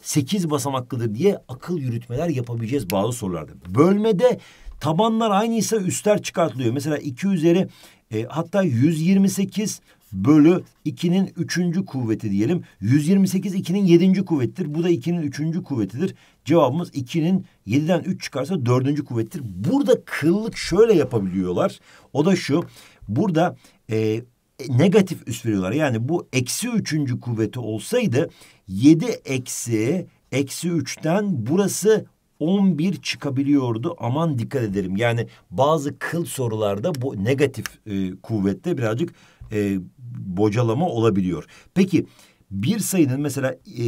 sekiz basamaklıdır diye akıl yürütmeler yapabileceğiz bazı sorularda. Bölmede tabanlar aynıysa üstler çıkartılıyor. Mesela iki üzeri e, hatta 128 bölü 2'nin 3. kuvveti diyelim. 128 2'nin 7. kuvvettir. Bu da 2'nin 3. kuvvetidir. Cevabımız 2'nin 7'den 3 çıkarsa 4. kuvvettir. Burada kıllık şöyle yapabiliyorlar. O da şu. Burada e, e, negatif üs veriyorlar. Yani bu eksi üçüncü kuvveti olsaydı yedi eksi eksi üçten burası on bir çıkabiliyordu. Aman dikkat ederim. Yani bazı kıl sorularda bu negatif e, kuvvette birazcık e, bocalama olabiliyor. Peki bir sayının mesela e,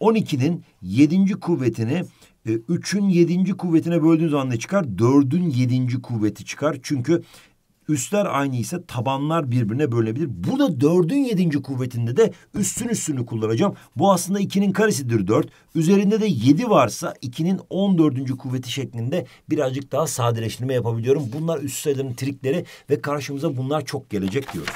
12'nin yedinci kuvvetini e, 3'ün yedinci kuvvetine böldüğünüz zaman ne çıkar? Dördün yedinci kuvveti çıkar. Çünkü Üstler aynı ise tabanlar birbirine bölünebilir. Burada dördün yedinci kuvvetinde de üstün üstünü kullanacağım. Bu aslında ikinin karesidir dört. Üzerinde de yedi varsa ikinin on dördüncü kuvveti şeklinde birazcık daha sadeleştirme yapabiliyorum. Bunlar üst sayıların trikleri ve karşımıza bunlar çok gelecek diyoruz.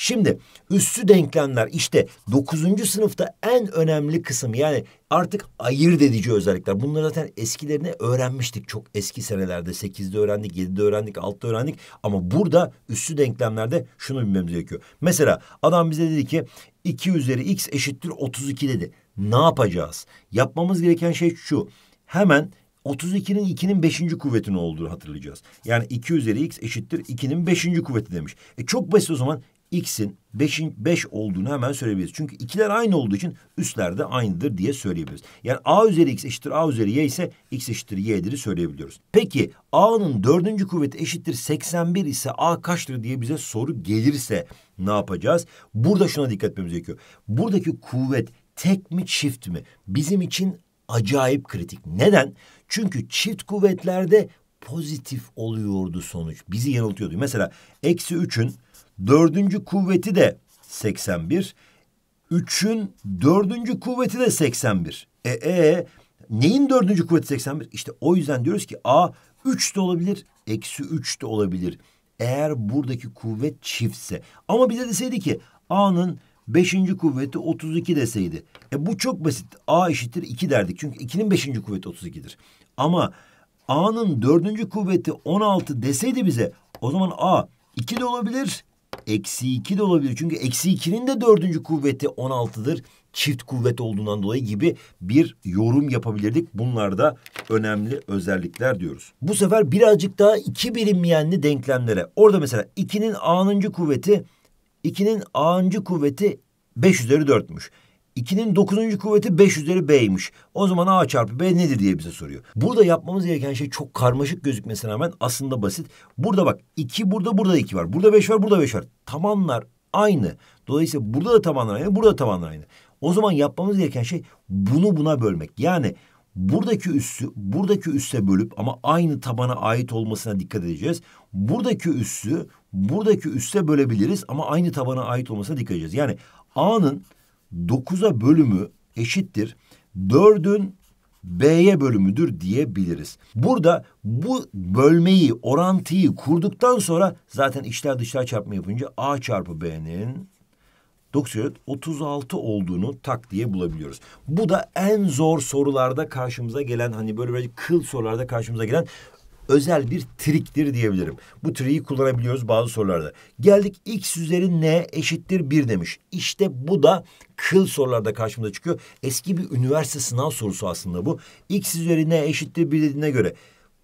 Şimdi üssü denklemler işte dokuzuncu sınıfta en önemli kısım yani artık ayırt edici özellikler. Bunları zaten eskilerini öğrenmiştik çok eski senelerde. sekizde öğrendik, yedide öğrendik, altta öğrendik. Ama burada üssü denklemlerde şunu bilmemiz gerekiyor. Mesela adam bize dedi ki 2 üzeri x eşittir 32 dedi. Ne yapacağız? Yapmamız gereken şey şu. Hemen 32'nin 2'nin 5. kuvvetini olduğunu hatırlayacağız. Yani 2 üzeri x eşittir 2'nin 5. kuvveti demiş. E çok basit o zaman x'in 5'in 5 olduğunu hemen söyleyebiliriz. Çünkü ikiler aynı olduğu için üstler de aynıdır diye söyleyebiliriz. Yani a üzeri x eşittir a üzeri y ise x eşittir y'dir söyleyebiliyoruz. Peki a'nın dördüncü kuvveti eşittir 81 ise a kaçtır diye bize soru gelirse ne yapacağız? Burada şuna dikkat etmemiz gerekiyor. Buradaki kuvvet tek mi çift mi? Bizim için acayip kritik. Neden? Çünkü çift kuvvetlerde pozitif oluyordu sonuç. Bizi yanıltıyordu. Mesela eksi üçün dördüncü kuvveti de 81. Üçün dördüncü kuvveti de 81. E, e neyin dördüncü kuvveti 81? İşte o yüzden diyoruz ki A 3 de olabilir, eksi 3 de olabilir. Eğer buradaki kuvvet çiftse. Ama bize deseydi ki A'nın beşinci kuvveti 32 deseydi. E bu çok basit. A eşittir 2 derdik. Çünkü 2'nin beşinci kuvveti 32'dir. Ama A'nın dördüncü kuvveti 16 deseydi bize o zaman A 2 de olabilir, Eksi 2 de olabilir. Çünkü eksi 2'nin de dördüncü kuvveti 16'dır. Çift kuvvet olduğundan dolayı gibi bir yorum yapabilirdik. Bunlar da önemli özellikler diyoruz. Bu sefer birazcık daha iki bilinmeyenli denklemlere. Orada mesela 2'nin a'nıncı kuvveti 2'nin a'ncı kuvveti 5 üzeri 4'müş. 2'nin 9. kuvveti 5 üzeri B'ymiş. O zaman A çarpı B nedir diye bize soruyor. Burada yapmamız gereken şey çok karmaşık gözükmesine rağmen aslında basit. Burada bak 2 burada burada 2 var. Burada 5 var burada 5 var. Tabanlar aynı. Dolayısıyla burada da tabanlar aynı burada da tabanlar aynı. O zaman yapmamız gereken şey bunu buna bölmek. Yani buradaki üssü buradaki üsse bölüp ama aynı tabana ait olmasına dikkat edeceğiz. Buradaki üssü buradaki üsse bölebiliriz ama aynı tabana ait olmasına dikkat edeceğiz. Yani A'nın 9'a bölümü eşittir 4'ün B'ye bölümüdür diyebiliriz. Burada bu bölmeyi, orantıyı kurduktan sonra zaten içler dışlar çarpma yapınca A çarpı B'nin 9 36 olduğunu tak diye bulabiliyoruz. Bu da en zor sorularda karşımıza gelen hani böyle böyle kıl sorularda karşımıza gelen özel bir triktir diyebilirim. Bu triği kullanabiliyoruz bazı sorularda. Geldik x üzeri n eşittir 1 demiş. İşte bu da kıl sorularda karşımıza çıkıyor. Eski bir üniversite sınav sorusu aslında bu. x üzeri n eşittir 1 dediğine göre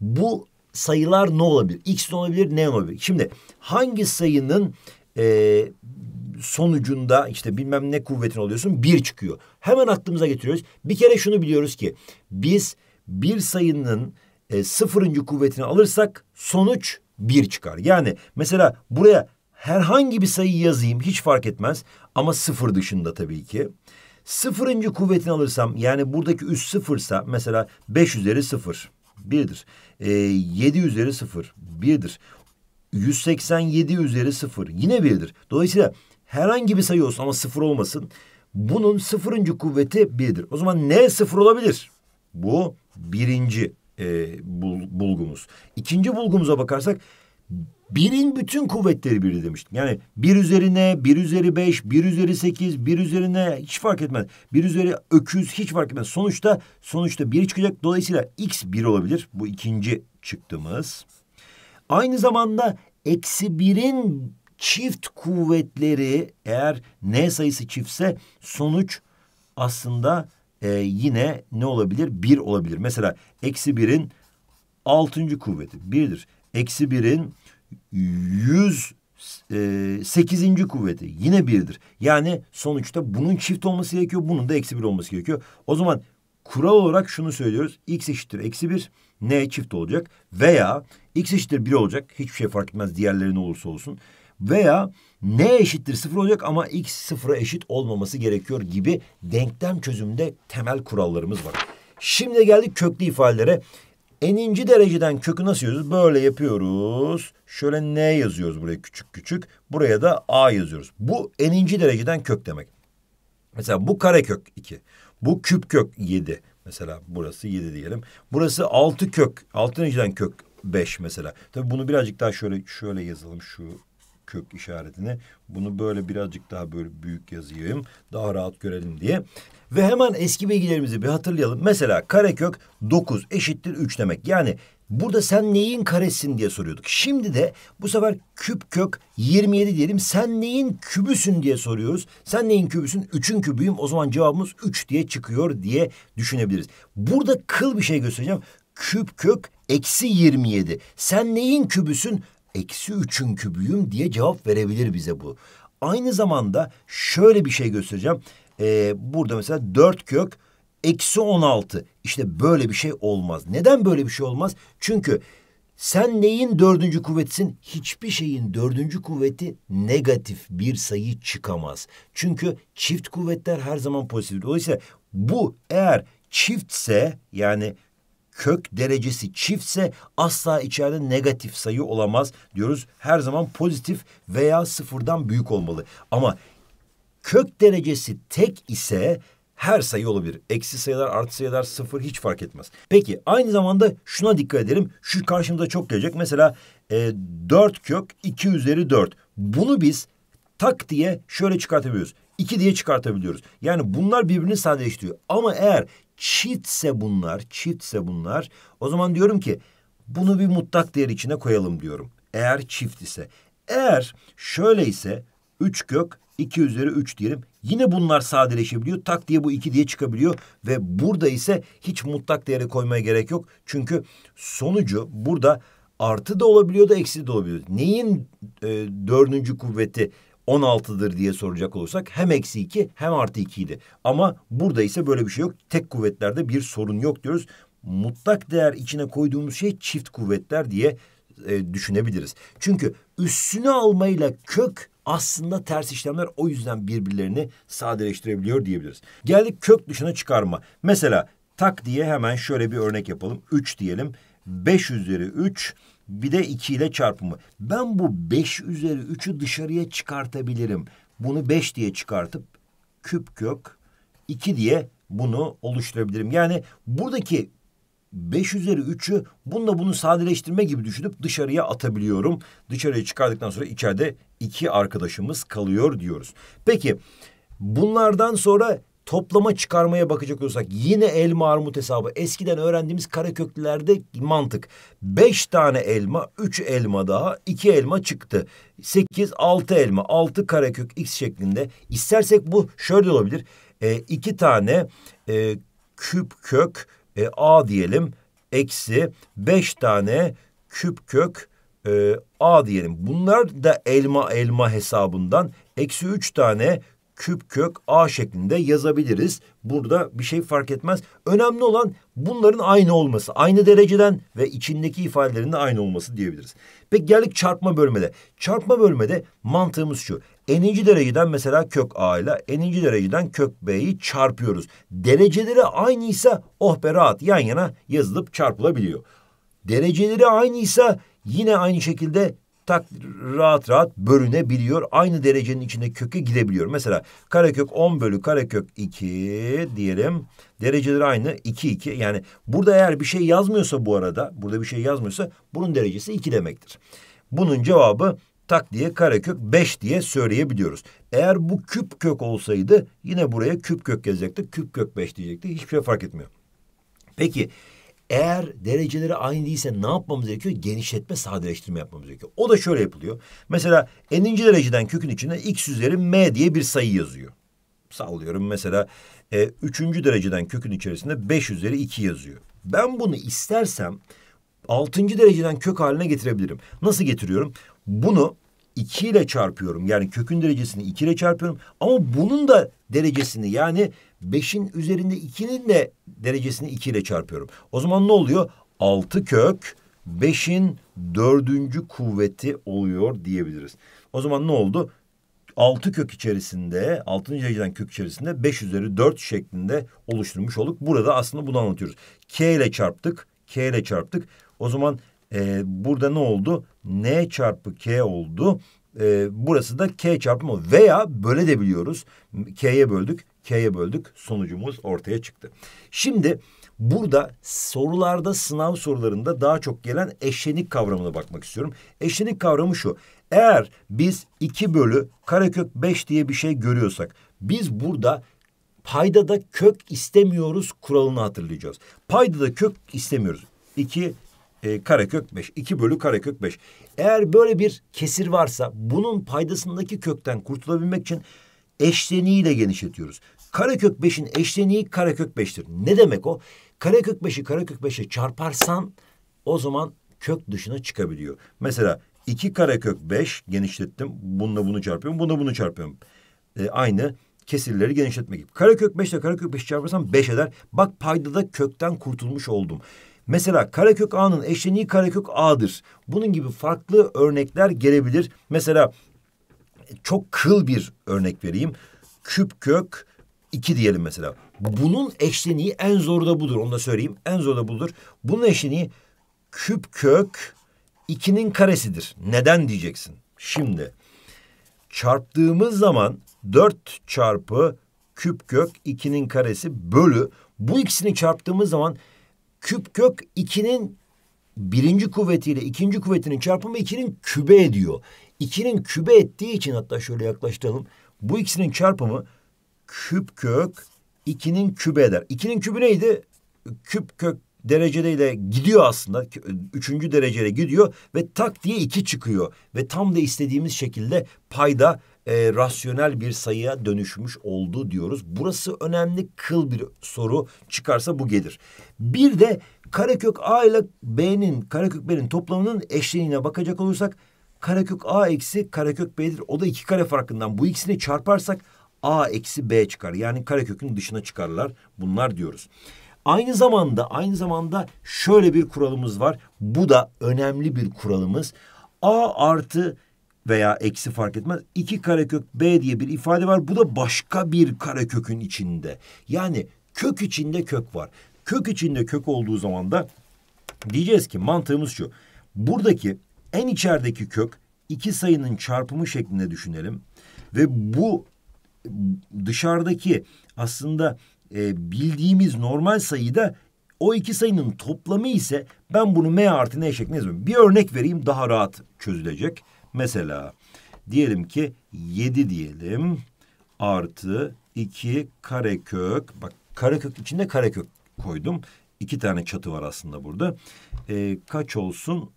bu sayılar ne olabilir? X ne olabilir, ne olabilir? Şimdi hangi sayının e, sonucunda işte bilmem ne kuvvetin oluyorsun bir çıkıyor. Hemen aklımıza getiriyoruz. Bir kere şunu biliyoruz ki biz bir sayının e, sıfırıncı kuvvetini alırsak sonuç bir çıkar. Yani mesela buraya herhangi bir sayı yazayım hiç fark etmez ama sıfır dışında tabii ki. Sıfırıncı kuvvetini alırsam yani buradaki üst sıfırsa mesela 5 üzeri sıfır birdir. E, 7 üzeri sıfır birdir. 187 üzeri sıfır yine birdir. Dolayısıyla herhangi bir sayı olsun ama sıfır olmasın. Bunun sıfırıncı kuvveti birdir. O zaman ne sıfır olabilir? Bu birinci e, bul, bulgumuz. İkinci bulgumuza bakarsak birin bütün kuvvetleri biri demiştim. Yani bir üzerine, bir üzeri beş, bir üzeri sekiz, bir üzerine hiç fark etmez. Bir üzeri öküz hiç fark etmez. Sonuçta sonuçta bir çıkacak. Dolayısıyla x bir olabilir. Bu ikinci çıktığımız. Aynı zamanda eksi birin çift kuvvetleri eğer n sayısı çiftse sonuç aslında e, yine ne olabilir? Bir olabilir. Mesela eksi birin altıncı kuvveti birdir. Eksi birin yüz e, sekizinci kuvveti yine birdir. Yani sonuçta bunun çift olması gerekiyor. Bunun da eksi bir olması gerekiyor. O zaman kural olarak şunu söylüyoruz. X eşittir eksi bir. N çift olacak. Veya x eşittir bir olacak. Hiçbir şey fark etmez diğerleri olursa olsun veya n eşittir sıfır olacak ama x sıfıra eşit olmaması gerekiyor gibi denklem çözümünde temel kurallarımız var. Şimdi geldik köklü ifadelere. Eninci dereceden kökü nasıl yazıyoruz? Böyle yapıyoruz. Şöyle n yazıyoruz buraya küçük küçük. Buraya da a yazıyoruz. Bu eninci dereceden kök demek. Mesela bu kare kök 2. Bu küp kök 7. Mesela burası 7 diyelim. Burası 6 kök. 6 dereceden kök 5 mesela. Tabii bunu birazcık daha şöyle şöyle yazalım şu kök işaretini. Bunu böyle birazcık daha böyle büyük yazayım. Daha rahat görelim diye. Ve hemen eski bilgilerimizi bir hatırlayalım. Mesela karekök 9 eşittir 3 demek. Yani burada sen neyin karesin diye soruyorduk. Şimdi de bu sefer küp kök 27 diyelim. Sen neyin kübüsün diye soruyoruz. Sen neyin kübüsün? 3'ün kübüyüm. O zaman cevabımız 3 diye çıkıyor diye düşünebiliriz. Burada kıl bir şey göstereceğim. Küp kök eksi 27. Sen neyin kübüsün? eksi üçün kübüyüm diye cevap verebilir bize bu. Aynı zamanda şöyle bir şey göstereceğim. Ee, burada mesela dört kök eksi on altı. İşte böyle bir şey olmaz. Neden böyle bir şey olmaz? Çünkü sen neyin dördüncü kuvvetsin? Hiçbir şeyin dördüncü kuvveti negatif bir sayı çıkamaz. Çünkü çift kuvvetler her zaman pozitif. Dolayısıyla bu eğer çiftse yani kök derecesi çiftse asla içeride negatif sayı olamaz diyoruz. Her zaman pozitif veya sıfırdan büyük olmalı. Ama kök derecesi tek ise her sayı olabilir. Eksi sayılar, artı sayılar, sıfır hiç fark etmez. Peki aynı zamanda şuna dikkat edelim. Şu karşımıza çok gelecek. Mesela e, 4 kök 2 üzeri 4. Bunu biz tak diye şöyle çıkartabiliyoruz iki diye çıkartabiliyoruz. Yani bunlar birbirini sadeleştiriyor. Ama eğer çiftse bunlar, çiftse bunlar o zaman diyorum ki bunu bir mutlak değer içine koyalım diyorum. Eğer çift ise. Eğer şöyle ise üç kök 2 üzeri 3 diyelim. Yine bunlar sadeleşebiliyor. Tak diye bu 2 diye çıkabiliyor. Ve burada ise hiç mutlak değeri koymaya gerek yok. Çünkü sonucu burada artı da olabiliyor da eksi de olabiliyor. Neyin e, dördüncü kuvveti 16'dır diye soracak olursak hem eksi 2 hem artı 2 idi. Ama burada ise böyle bir şey yok. Tek kuvvetlerde bir sorun yok diyoruz. Mutlak değer içine koyduğumuz şey çift kuvvetler diye e, düşünebiliriz. Çünkü üstüne almayla kök aslında ters işlemler o yüzden birbirlerini sadeleştirebiliyor diyebiliriz. Geldik kök dışına çıkarma. Mesela tak diye hemen şöyle bir örnek yapalım. 3 diyelim. 5 üzeri 3 bir de 2 ile çarpımı. Ben bu 5 üzeri 3'ü dışarıya çıkartabilirim. Bunu 5 diye çıkartıp küp kök 2 diye bunu oluşturabilirim. Yani buradaki 5 üzeri 3'ü bununla bunu sadeleştirme gibi düşünüp dışarıya atabiliyorum. Dışarıya çıkardıktan sonra içeride iki arkadaşımız kalıyor diyoruz. Peki bunlardan sonra toplama çıkarmaya bakacak olursak yine elma armut hesabı. Eskiden öğrendiğimiz kareköklülerde mantık. Beş tane elma, üç elma daha, iki elma çıktı. Sekiz, altı elma, altı karekök x şeklinde. İstersek bu şöyle olabilir. E, tane e, küp kök e, a diyelim eksi beş tane küp kök e, a diyelim. Bunlar da elma elma hesabından eksi üç tane küp kök A şeklinde yazabiliriz. Burada bir şey fark etmez. Önemli olan bunların aynı olması. Aynı dereceden ve içindeki ifadelerin de aynı olması diyebiliriz. Peki geldik çarpma bölmede. Çarpma bölmede mantığımız şu. eninci dereceden mesela kök A ile eninci dereceden kök B'yi çarpıyoruz. Dereceleri aynıysa oh be rahat yan yana yazılıp çarpılabiliyor. Dereceleri aynıysa yine aynı şekilde tak rahat rahat bölünebiliyor. Aynı derecenin içinde kökü gidebiliyor. Mesela karekök 10 bölü karekök 2 diyelim. Dereceleri aynı 2 2. Yani burada eğer bir şey yazmıyorsa bu arada burada bir şey yazmıyorsa bunun derecesi 2 demektir. Bunun cevabı tak diye karekök 5 diye söyleyebiliyoruz. Eğer bu küp kök olsaydı yine buraya küp kök yazacaktık. Küp kök 5 diyecekti Hiçbir şey fark etmiyor. Peki eğer dereceleri aynı değilse ne yapmamız gerekiyor? Genişletme, sadeleştirme yapmamız gerekiyor. O da şöyle yapılıyor. Mesela n'inci dereceden kökün içinde x üzeri m diye bir sayı yazıyor. Sallıyorum mesela e, üçüncü dereceden kökün içerisinde 5 üzeri 2 yazıyor. Ben bunu istersem altıncı dereceden kök haline getirebilirim. Nasıl getiriyorum? Bunu 2 ile çarpıyorum. Yani kökün derecesini 2 ile çarpıyorum. Ama bunun da derecesini yani Beşin üzerinde ikinin de derecesini ile çarpıyorum. O zaman ne oluyor? Altı kök beşin dördüncü kuvveti oluyor diyebiliriz. O zaman ne oldu? Altı kök içerisinde, altıncı dereceden kök içerisinde beş üzeri dört şeklinde oluşturmuş olduk. Burada aslında bunu anlatıyoruz. K ile çarptık, K ile çarptık. O zaman e, burada ne oldu? N çarpı K oldu. E, burası da K çarpımı oldu. Veya böyle de biliyoruz. K'ye böldük, K'ye böldük. Sonucumuz ortaya çıktı. Şimdi burada sorularda, sınav sorularında daha çok gelen eşlenik kavramına bakmak istiyorum. Eşlenik kavramı şu. Eğer biz 2 bölü karekök 5 diye bir şey görüyorsak biz burada paydada kök istemiyoruz kuralını hatırlayacağız. Paydada kök istemiyoruz. 2 e, karekök 5. 2 bölü karekök 5. Eğer böyle bir kesir varsa bunun paydasındaki kökten kurtulabilmek için eşleniğiyle genişletiyoruz. Karekök 5'in eşleniği karekök 5'tir. Ne demek o? Karekök 5'i karekök 5'e çarparsan o zaman kök dışına çıkabiliyor. Mesela 2 karekök 5 genişlettim. Bununla bunu çarpıyorum. Bununla bunu çarpıyorum. E, aynı kesirleri genişletmek gibi. Karekök 5 ile karekök 5 çarparsam 5 eder. Bak paydada kökten kurtulmuş oldum. Mesela karekök A'nın eşleniği karekök A'dır. Bunun gibi farklı örnekler gelebilir. Mesela çok kıl bir örnek vereyim. Küp kök iki diyelim mesela. Bunun eşleniği en zoru da budur. Onu da söyleyeyim. En zoru da budur. Bunun eşleniği küp kök ikinin karesidir. Neden diyeceksin? Şimdi çarptığımız zaman dört çarpı küp kök ikinin karesi bölü bu ikisini çarptığımız zaman küp kök 2'nin birinci kuvvetiyle ikinci kuvvetinin çarpımı 2'nin kübe ediyor. 2'nin kübe ettiği için hatta şöyle yaklaştıralım. Bu ikisinin çarpımı küp kök 2'nin kübe eder. 2'nin kübü neydi? Küp kök derecedeyle gidiyor aslında. Üçüncü dereceyle gidiyor ve tak diye iki çıkıyor. Ve tam da istediğimiz şekilde payda e, rasyonel bir sayıya dönüşmüş oldu diyoruz. Burası önemli kıl bir soru çıkarsa bu gelir. Bir de karekök A ile B'nin karekök B'nin toplamının eşleniğine bakacak olursak karekök A eksi karekök B'dir. O da iki kare farkından bu ikisini çarparsak A eksi B çıkar. Yani karekökün dışına çıkarlar bunlar diyoruz. Aynı zamanda aynı zamanda şöyle bir kuralımız var. Bu da önemli bir kuralımız. A artı veya eksi fark etmez. İki karekök B diye bir ifade var. Bu da başka bir karekökün içinde. Yani kök içinde kök var. Kök içinde kök olduğu zaman da diyeceğiz ki mantığımız şu. Buradaki en içerideki kök iki sayının çarpımı şeklinde düşünelim. Ve bu dışarıdaki aslında e, bildiğimiz normal sayıda o iki sayının toplamı ise ben bunu m artı n şeklinde yazıyorum. Bir örnek vereyim daha rahat çözülecek. Mesela diyelim ki 7 diyelim artı 2 karekök. Bak karekök içinde karekök koydum. İki tane çatı var aslında burada. Ee, kaç olsun?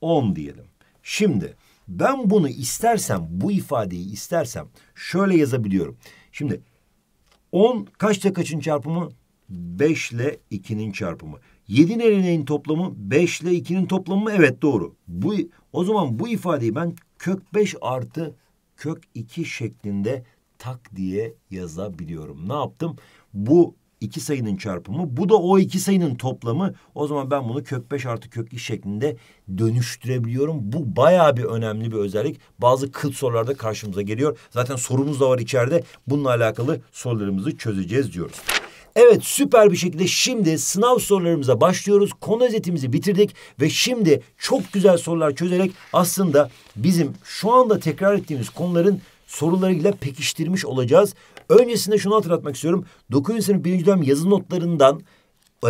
10 diyelim. Şimdi ben bunu istersem bu ifadeyi istersem şöyle yazabiliyorum. Şimdi 10 kaçta kaçın çarpımı? 5 ile 2'nin çarpımı. 7 nerenin toplamı 5 ile 2'nin toplamı mı? Evet doğru. Bu o zaman bu ifadeyi ben kök 5 artı kök 2 şeklinde tak diye yazabiliyorum. Ne yaptım? Bu iki sayının çarpımı. Bu da o iki sayının toplamı. O zaman ben bunu kök 5 artı kök 2 şeklinde dönüştürebiliyorum. Bu bayağı bir önemli bir özellik. Bazı kıl sorularda karşımıza geliyor. Zaten sorumuz da var içeride. Bununla alakalı sorularımızı çözeceğiz diyoruz. Evet süper bir şekilde şimdi sınav sorularımıza başlıyoruz. Konu özetimizi bitirdik ve şimdi çok güzel sorular çözerek aslında bizim şu anda tekrar ettiğimiz konuların sorularıyla pekiştirmiş olacağız. Öncesinde şunu hatırlatmak istiyorum. 9. sınıf 1. dönem yazı notlarından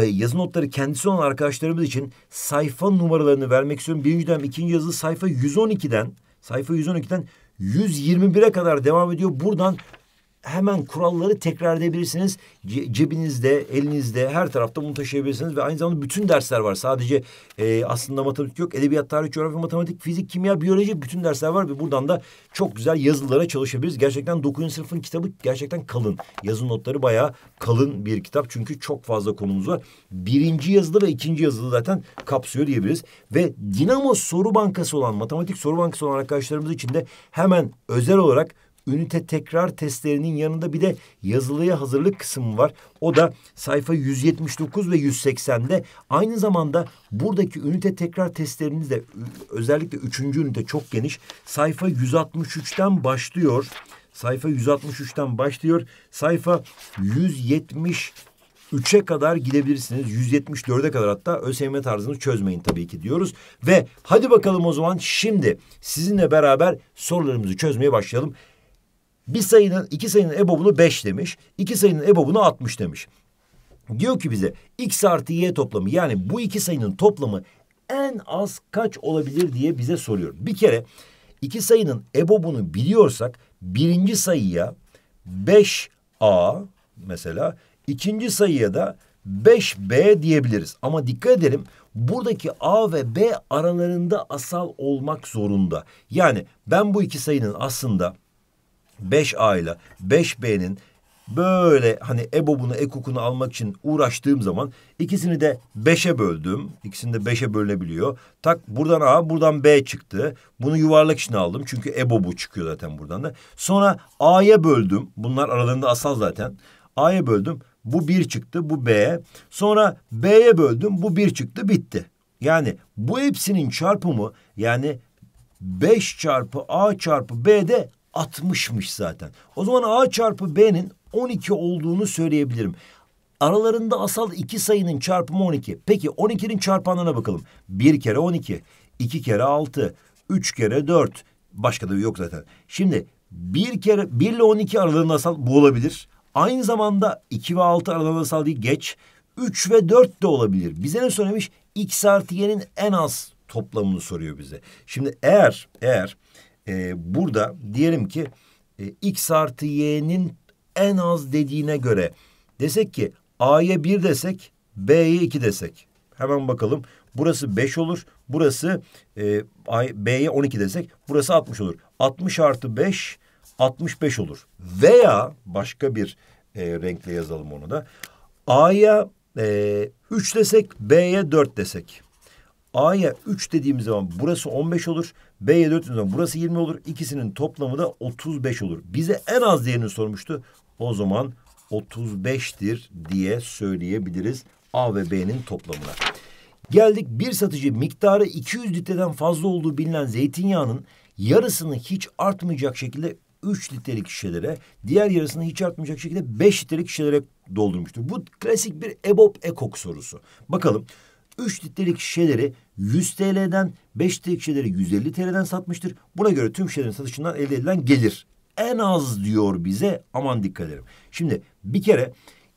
e, yazı notları kendisi olan arkadaşlarımız için sayfa numaralarını vermek istiyorum. Birinci dönem ikinci yazı sayfa 112'den sayfa 112'den 121'e kadar devam ediyor. Buradan hemen kuralları tekrar edebilirsiniz. cebinizde, elinizde, her tarafta bunu taşıyabilirsiniz ve aynı zamanda bütün dersler var. Sadece e, aslında matematik yok. Edebiyat, tarih, coğrafya, matematik, fizik, kimya, biyoloji bütün dersler var ve buradan da çok güzel yazılara çalışabiliriz. Gerçekten 9. sınıfın kitabı gerçekten kalın. Yazı notları bayağı kalın bir kitap çünkü çok fazla konumuz var. Birinci yazılı ve ikinci yazılı zaten kapsıyor diyebiliriz. Ve Dinamo Soru Bankası olan, matematik soru bankası olan arkadaşlarımız için de hemen özel olarak ünite tekrar testlerinin yanında bir de yazılıya hazırlık kısmı var. O da sayfa 179 ve 180'de aynı zamanda buradaki ünite tekrar testleriniz de özellikle üçüncü ünite çok geniş. Sayfa 163'ten başlıyor. Sayfa 163'ten başlıyor. Sayfa 173'e kadar gidebilirsiniz. 174'e kadar hatta ÖSYM tarzını çözmeyin tabii ki diyoruz. Ve hadi bakalım o zaman şimdi sizinle beraber sorularımızı çözmeye başlayalım. Bir sayının iki sayının ebobunu beş demiş. iki sayının ebobunu altmış demiş. Diyor ki bize x artı y toplamı yani bu iki sayının toplamı en az kaç olabilir diye bize soruyor. Bir kere iki sayının ebobunu biliyorsak birinci sayıya 5a mesela ikinci sayıya da 5b diyebiliriz. Ama dikkat edelim buradaki a ve b aralarında asal olmak zorunda. Yani ben bu iki sayının aslında 5A ile 5B'nin böyle hani EBOB'unu ekukunu almak için uğraştığım zaman ikisini de beşe böldüm. İkisini de beşe bölünebiliyor. Tak buradan A buradan B çıktı. Bunu yuvarlak içine aldım. Çünkü EBOB'u çıkıyor zaten buradan da. Sonra A'ya böldüm. Bunlar aralarında asal zaten. A'ya böldüm. Bu bir çıktı. Bu B. Sonra B'ye böldüm. Bu bir çıktı. Bitti. Yani bu hepsinin çarpımı yani 5 çarpı A çarpı B'de 60'mış zaten. O zaman A çarpı B'nin 12 olduğunu söyleyebilirim. Aralarında asal iki sayının çarpımı 12. Peki 12'nin çarpanlarına bakalım. 1 kere 12, 2 kere 6, 3 kere 4. Başka da yok zaten. Şimdi 1 kere 1 ile 12 aralarında asal bu olabilir. Aynı zamanda 2 ve 6 aralarında asal değil geç. 3 ve 4 de olabilir. Bize ne söylemiş? X artı Y'nin en az toplamını soruyor bize. Şimdi eğer eğer e, burada diyelim ki e, x artı y'nin en az dediğine göre desek ki a'ya bir desek b'ye iki desek. Hemen bakalım. Burası 5 olur. Burası e, B'ye 12 desek burası 60 olur. 60 artı 5 65 olur. Veya başka bir e, renkle yazalım onu da. A'ya e, 3 desek B'ye 4 desek. A'ya 3 dediğimiz zaman burası 15 olur. B'ye 4 dediğimiz zaman burası 20 olur. İkisinin toplamı da 35 olur. Bize en az değerini sormuştu. O zaman 35'tir diye söyleyebiliriz A ve B'nin toplamına. Geldik bir satıcı miktarı 200 litreden fazla olduğu bilinen zeytinyağının yarısını hiç artmayacak şekilde 3 litrelik şişelere, diğer yarısını hiç artmayacak şekilde 5 litrelik şişelere doldurmuştur. Bu klasik bir EBOB ekok sorusu. Bakalım 3 litrelik şişeleri 100 TL'den 5 şişeleri 150 TL'den satmıştır. Buna göre tüm şeylerin satışından elde edilen gelir en az diyor bize aman dikkat edelim. Şimdi bir kere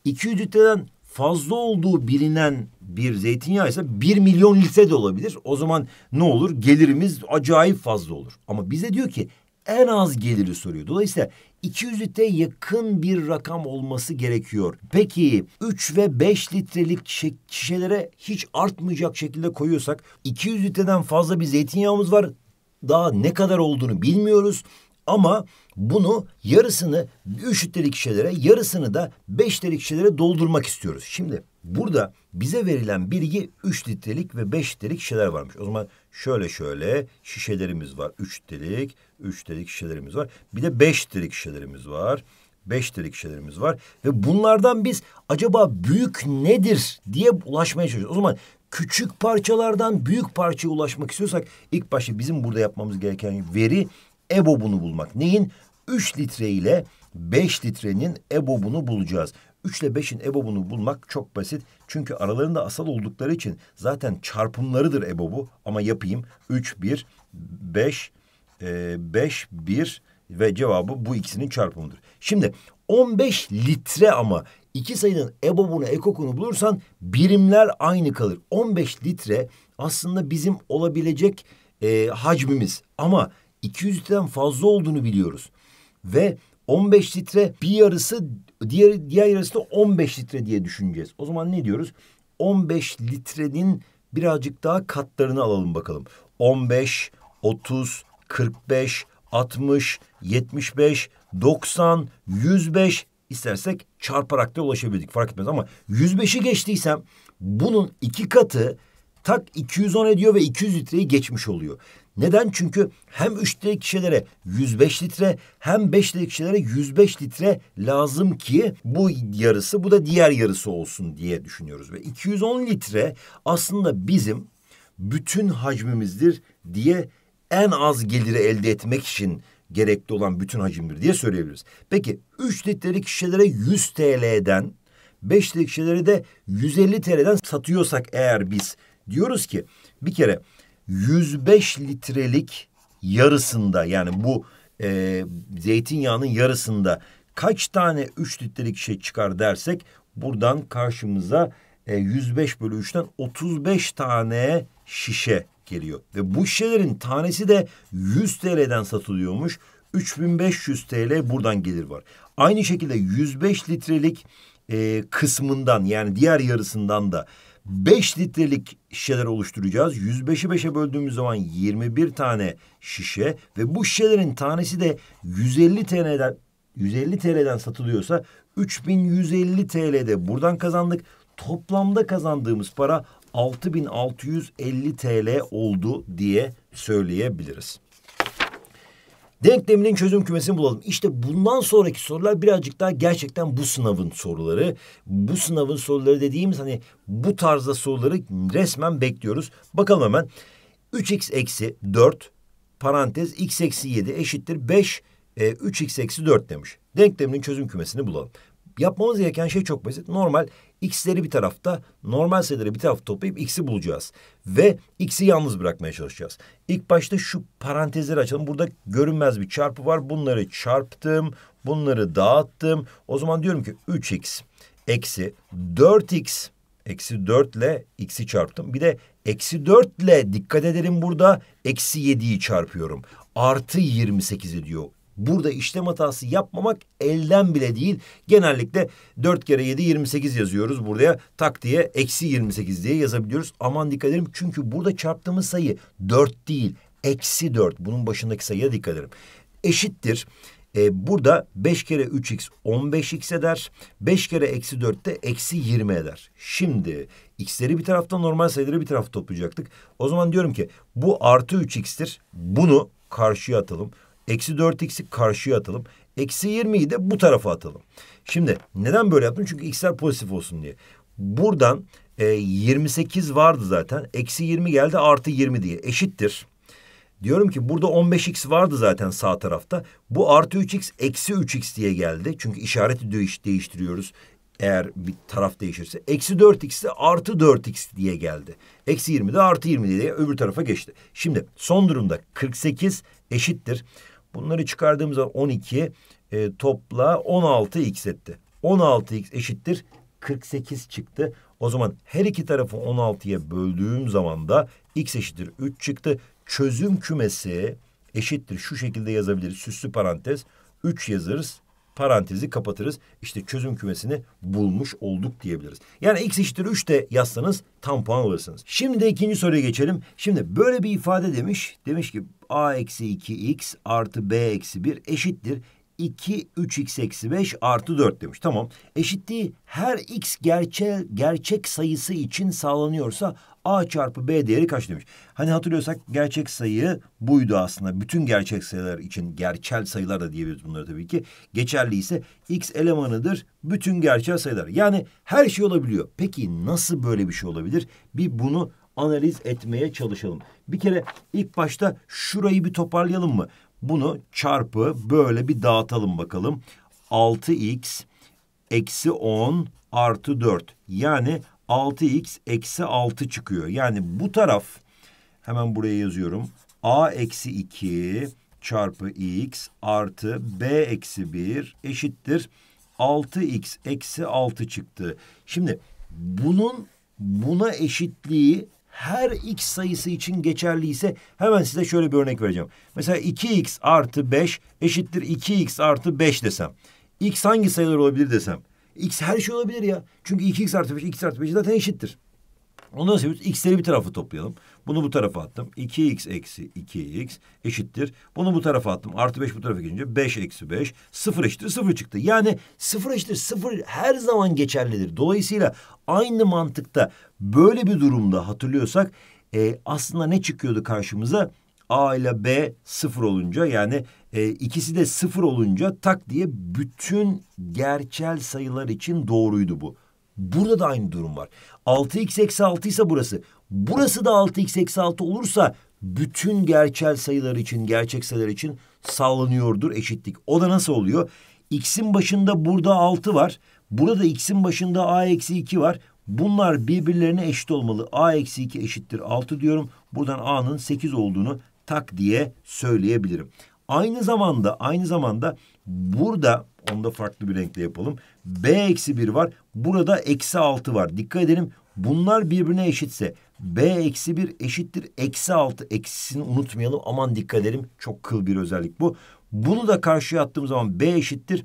200 litreden fazla olduğu bilinen bir zeytinyağı ise 1 milyon litre de olabilir. O zaman ne olur? Gelirimiz acayip fazla olur. Ama bize diyor ki en az geliri soruyor. Dolayısıyla 200 litre yakın bir rakam olması gerekiyor. Peki 3 ve 5 litrelik şişelere hiç artmayacak şekilde koyuyorsak 200 litreden fazla bir zeytinyağımız var. Daha ne kadar olduğunu bilmiyoruz ama bunu yarısını 3 litrelik şişelere yarısını da 5 litrelik şişelere doldurmak istiyoruz. Şimdi burada bize verilen bilgi 3 litrelik ve 5 litrelik şişeler varmış. O zaman şöyle şöyle şişelerimiz var 3 litrelik Üç delik şişelerimiz var. Bir de beş delik şişelerimiz var. Beş delik şişelerimiz var. Ve bunlardan biz acaba büyük nedir diye ulaşmaya çalışıyoruz. O zaman küçük parçalardan büyük parçaya ulaşmak istiyorsak ilk başta bizim burada yapmamız gereken veri EBOB'unu bulmak. Neyin? Üç litre ile beş litrenin EBOB'unu bulacağız. 3 ile 5'in EBOB'unu bulmak çok basit. Çünkü aralarında asal oldukları için zaten çarpımlarıdır EBOB'u. Ama yapayım. 3, 1, 5, e, 5, 1 ve cevabı bu ikisinin çarpımıdır. Şimdi 15 litre ama iki sayının EBOB'unu, ekokunu bulursan birimler aynı kalır. 15 litre aslında bizim olabilecek e, hacmimiz ama 200 litreden fazla olduğunu biliyoruz. Ve 15 litre bir yarısı diğer diğer yarısı da 15 litre diye düşüneceğiz. O zaman ne diyoruz? 15 litrenin birazcık daha katlarını alalım bakalım. 15, 30, 45, 60, 75, 90, 105 istersek çarparak da ulaşabildik fark etmez ama 105'i geçtiysem bunun iki katı tak 210 ediyor ve 200 litreyi geçmiş oluyor. Neden? Çünkü hem 3 litrelik şişelere 105 litre hem 5 litrelik şişelere 105 litre lazım ki bu yarısı bu da diğer yarısı olsun diye düşünüyoruz. Ve 210 litre aslında bizim bütün hacmimizdir diye en az geliri elde etmek için gerekli olan bütün hacimdir diye söyleyebiliriz. Peki 3 litrelik şişelere 100 TL'den 5 litrelik şişeleri de 150 TL'den satıyorsak eğer biz diyoruz ki bir kere 105 litrelik yarısında yani bu e, zeytinyağının yarısında kaç tane 3 litrelik şey çıkar dersek buradan karşımıza e, 105 bölü 3'ten 35 tane şişe geliyor. Ve bu şişelerin tanesi de 100 TL'den satılıyormuş. 3500 TL buradan gelir var. Aynı şekilde 105 litrelik e, kısmından yani diğer yarısından da 5 litrelik şişeler oluşturacağız. 105'i 5'e böldüğümüz zaman 21 tane şişe ve bu şişelerin tanesi de 150 TL'den 150 TL'den satılıyorsa 3150 TL'de buradan kazandık. Toplamda kazandığımız para 6650 TL oldu diye söyleyebiliriz. Denkleminin çözüm kümesini bulalım. İşte bundan sonraki sorular birazcık daha gerçekten bu sınavın soruları. Bu sınavın soruları dediğimiz hani bu tarzda soruları resmen bekliyoruz. Bakalım hemen. 3x eksi 4 parantez x eksi 7 eşittir 5 e, 3x eksi 4 demiş. Denkleminin çözüm kümesini bulalım. Yapmamız gereken şey çok basit. Normal X'leri bir tarafta, normal sayıları bir tarafta toplayıp X'i bulacağız. Ve X'i yalnız bırakmaya çalışacağız. İlk başta şu parantezleri açalım. Burada görünmez bir çarpı var. Bunları çarptım, bunları dağıttım. O zaman diyorum ki 3X eksi 4X eksi 4 ile X'i çarptım. Bir de eksi 4 ile dikkat edelim burada eksi 7'yi çarpıyorum. Artı 28 ediyor Burada işlem hatası yapmamak elden bile değil. Genellikle 4 kere 7 28 yazıyoruz buraya. Tak diye eksi 28 diye yazabiliyoruz. Aman dikkat edelim çünkü burada çarptığımız sayı 4 değil. Eksi 4. Bunun başındaki sayıya dikkat edelim. Eşittir. Ee, burada 5 kere 3x 15x eder. 5 kere eksi 4 de eksi 20 eder. Şimdi x'leri bir tarafta normal sayıları bir tarafta toplayacaktık. O zaman diyorum ki bu artı 3x'tir. Bunu karşıya atalım. Eksi dört x'i karşıya atalım. Eksi yirmiyi de bu tarafa atalım. Şimdi neden böyle yaptım? Çünkü x'ler pozitif olsun diye. Buradan e, 28 vardı zaten. Eksi 20 geldi artı 20 diye eşittir. Diyorum ki burada 15x vardı zaten sağ tarafta. Bu artı 3x eksi 3x diye geldi. Çünkü işareti değiş, değiştiriyoruz. Eğer bir taraf değişirse. Eksi 4x de artı 4x diye geldi. Eksi 20 de artı 20 diye öbür tarafa geçti. Şimdi son durumda 48 eşittir. Bunları çıkardığım zaman 12 e, topla 16 x etti. 16 x eşittir 48 çıktı. O zaman her iki tarafı 16'ya böldüğüm zaman da x eşittir 3 çıktı. Çözüm kümesi eşittir şu şekilde yazabiliriz. Süslü parantez 3 yazarız parantezi kapatırız. İşte çözüm kümesini bulmuş olduk diyebiliriz. Yani x eşittir 3 de yazsanız tam puan alırsınız. Şimdi de ikinci soruya geçelim. Şimdi böyle bir ifade demiş. Demiş ki a eksi 2x artı b eksi 1 eşittir 2 3x eksi 5 artı 4 demiş. Tamam. Eşitliği her x gerçe, gerçek sayısı için sağlanıyorsa a çarpı b değeri kaç demiş. Hani hatırlıyorsak gerçek sayı buydu aslında. Bütün gerçek sayılar için gerçel sayılar da diyebiliriz bunları tabii ki. Geçerli ise x elemanıdır bütün gerçel sayılar. Yani her şey olabiliyor. Peki nasıl böyle bir şey olabilir? Bir bunu analiz etmeye çalışalım. Bir kere ilk başta şurayı bir toparlayalım mı? Bunu çarpı böyle bir dağıtalım bakalım. 6x eksi 10 artı 4. Yani 6x eksi 6 çıkıyor. Yani bu taraf hemen buraya yazıyorum. a eksi 2 çarpı x artı b eksi 1 eşittir. 6x eksi 6 çıktı. Şimdi bunun buna eşitliği her x sayısı için geçerli ise hemen size şöyle bir örnek vereceğim. Mesela 2x artı 5 eşittir 2x artı 5 desem. x hangi sayılar olabilir desem. x her şey olabilir ya. Çünkü 2x artı 5, x artı 5 zaten eşittir. Ondan sonra x'leri bir tarafa toplayalım. Bunu bu tarafa attım. 2x eksi 2x eşittir. Bunu bu tarafa attım. Artı 5 bu tarafa geçince 5 eksi 5. 0 eşittir 0 çıktı. Yani 0 eşittir 0 her zaman geçerlidir. Dolayısıyla aynı mantıkta böyle bir durumda hatırlıyorsak e, aslında ne çıkıyordu karşımıza? A ile B sıfır olunca yani e, ikisi de sıfır olunca tak diye bütün gerçel sayılar için doğruydu bu. Burada da aynı durum var. 6x eksi 6 ise burası. Burası da 6x eksi 6 olursa bütün gerçel sayılar için, gerçek sayılar için sağlanıyordur eşitlik. O da nasıl oluyor? X'in başında burada 6 var. Burada X'in başında A eksi 2 var. Bunlar birbirlerine eşit olmalı. A eksi 2 eşittir 6 diyorum. Buradan A'nın 8 olduğunu tak diye söyleyebilirim. Aynı zamanda aynı zamanda burada onu da farklı bir renkle yapalım. B eksi 1 var. Burada eksi 6 var. Dikkat edelim bunlar birbirine eşitse B eksi 1 eşittir. Eksi 6 eksisini unutmayalım. Aman dikkat edelim. Çok kıl bir özellik bu. Bunu da karşıya attığım zaman B eşittir.